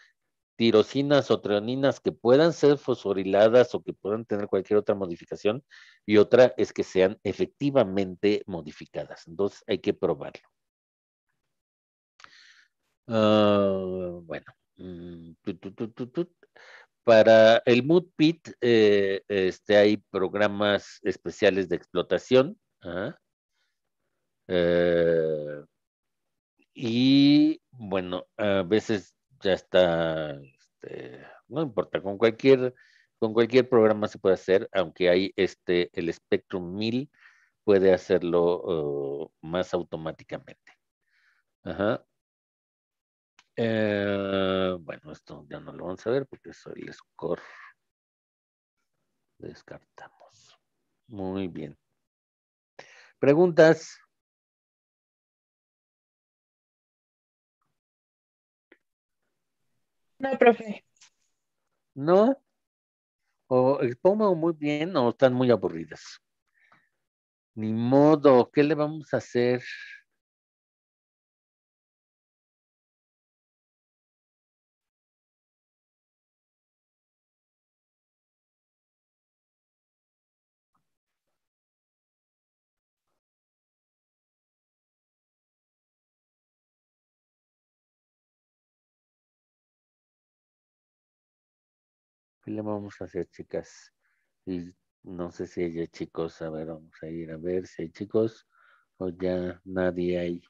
tirosinas o treoninas que puedan ser fosforiladas o que puedan tener cualquier otra modificación, y otra es que sean efectivamente modificadas. Entonces hay que probarlo. Ah, bueno, mm, para el Mood Pit eh, este, hay programas especiales de explotación. ¿ah? Eh, y bueno, a veces ya está, este, no importa, con cualquier, con cualquier programa se puede hacer, aunque hay este, el Spectrum 1000 puede hacerlo oh, más automáticamente. Ajá. Eh, bueno, esto ya no lo vamos a ver porque es el score. Descartamos. Muy bien. ¿Preguntas? No, profe. ¿No? O expongo muy bien o están muy aburridas. Ni modo, ¿qué le vamos a hacer? ¿Qué le vamos a hacer, chicas? Y no sé si hay chicos, a ver, vamos a ir a ver si hay chicos o ya nadie hay.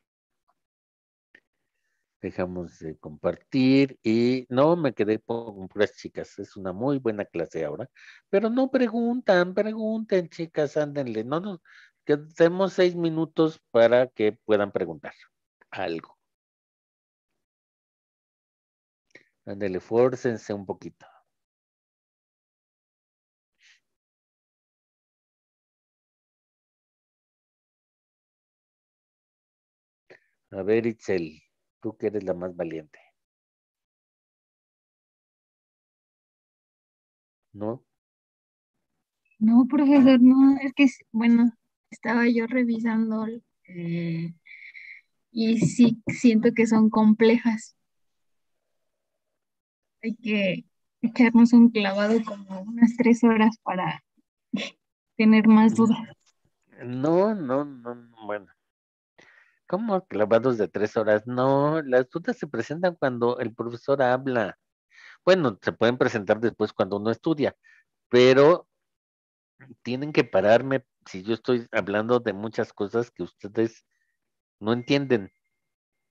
Dejamos de compartir y no me quedé con las chicas. Es una muy buena clase ahora. Pero no preguntan, pregunten, chicas, ándenle. No no que tenemos seis minutos para que puedan preguntar algo. Ándele, fórcense un poquito. A ver, Itzel, tú que eres la más valiente. ¿No? No, profesor, no, es que, bueno, estaba yo revisando eh, y sí siento que son complejas. Hay que echarnos un clavado como unas tres horas para tener más dudas. No, no, no, bueno, ¿Cómo clavados de tres horas? No, las dudas se presentan cuando el profesor habla. Bueno, se pueden presentar después cuando uno estudia, pero tienen que pararme si yo estoy hablando de muchas cosas que ustedes no entienden.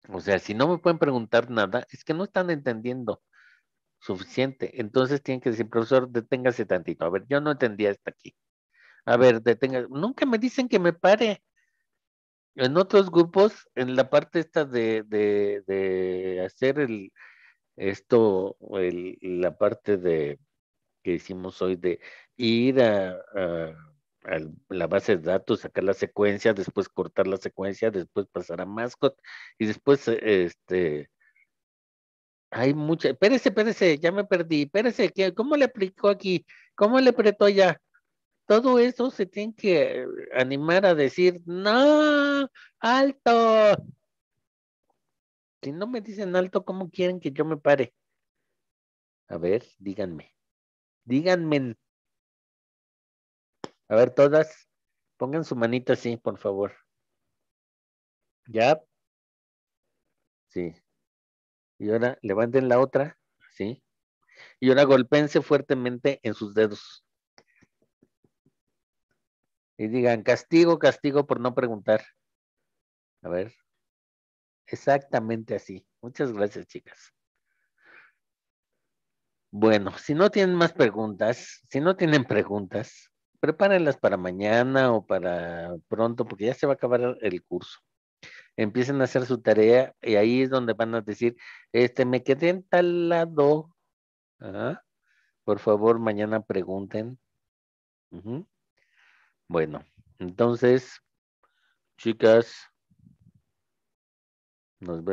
O sea, si no me pueden preguntar nada, es que no están entendiendo suficiente. Entonces tienen que decir, profesor, deténgase tantito. A ver, yo no entendía hasta aquí. A ver, deténgase. Nunca me dicen que me pare en otros grupos, en la parte esta de, hacer el esto, el, la parte de que hicimos hoy de ir a, la base de datos, sacar la secuencia, después cortar la secuencia, después pasar a mascot y después eh, este hay mucha, espérese, espérese, ya me perdí, espérese, ¿cómo le aplicó aquí? ¿Cómo le apretó ya? todo eso se tiene que eh, animar a decir, no, alto. Si no me dicen alto, ¿cómo quieren que yo me pare? A ver, díganme. Díganme. A ver, todas, pongan su manita así, por favor. ¿Ya? Sí. Y ahora levanten la otra, ¿sí? Y ahora golpense fuertemente en sus dedos. Y digan, castigo, castigo por no preguntar. A ver. Exactamente así. Muchas gracias, chicas. Bueno, si no tienen más preguntas, si no tienen preguntas, prepárenlas para mañana o para pronto, porque ya se va a acabar el curso. Empiecen a hacer su tarea y ahí es donde van a decir, este, me quedé en tal lado. ¿Ah? Por favor, mañana pregunten. Bueno, entonces, chicas, nos vemos.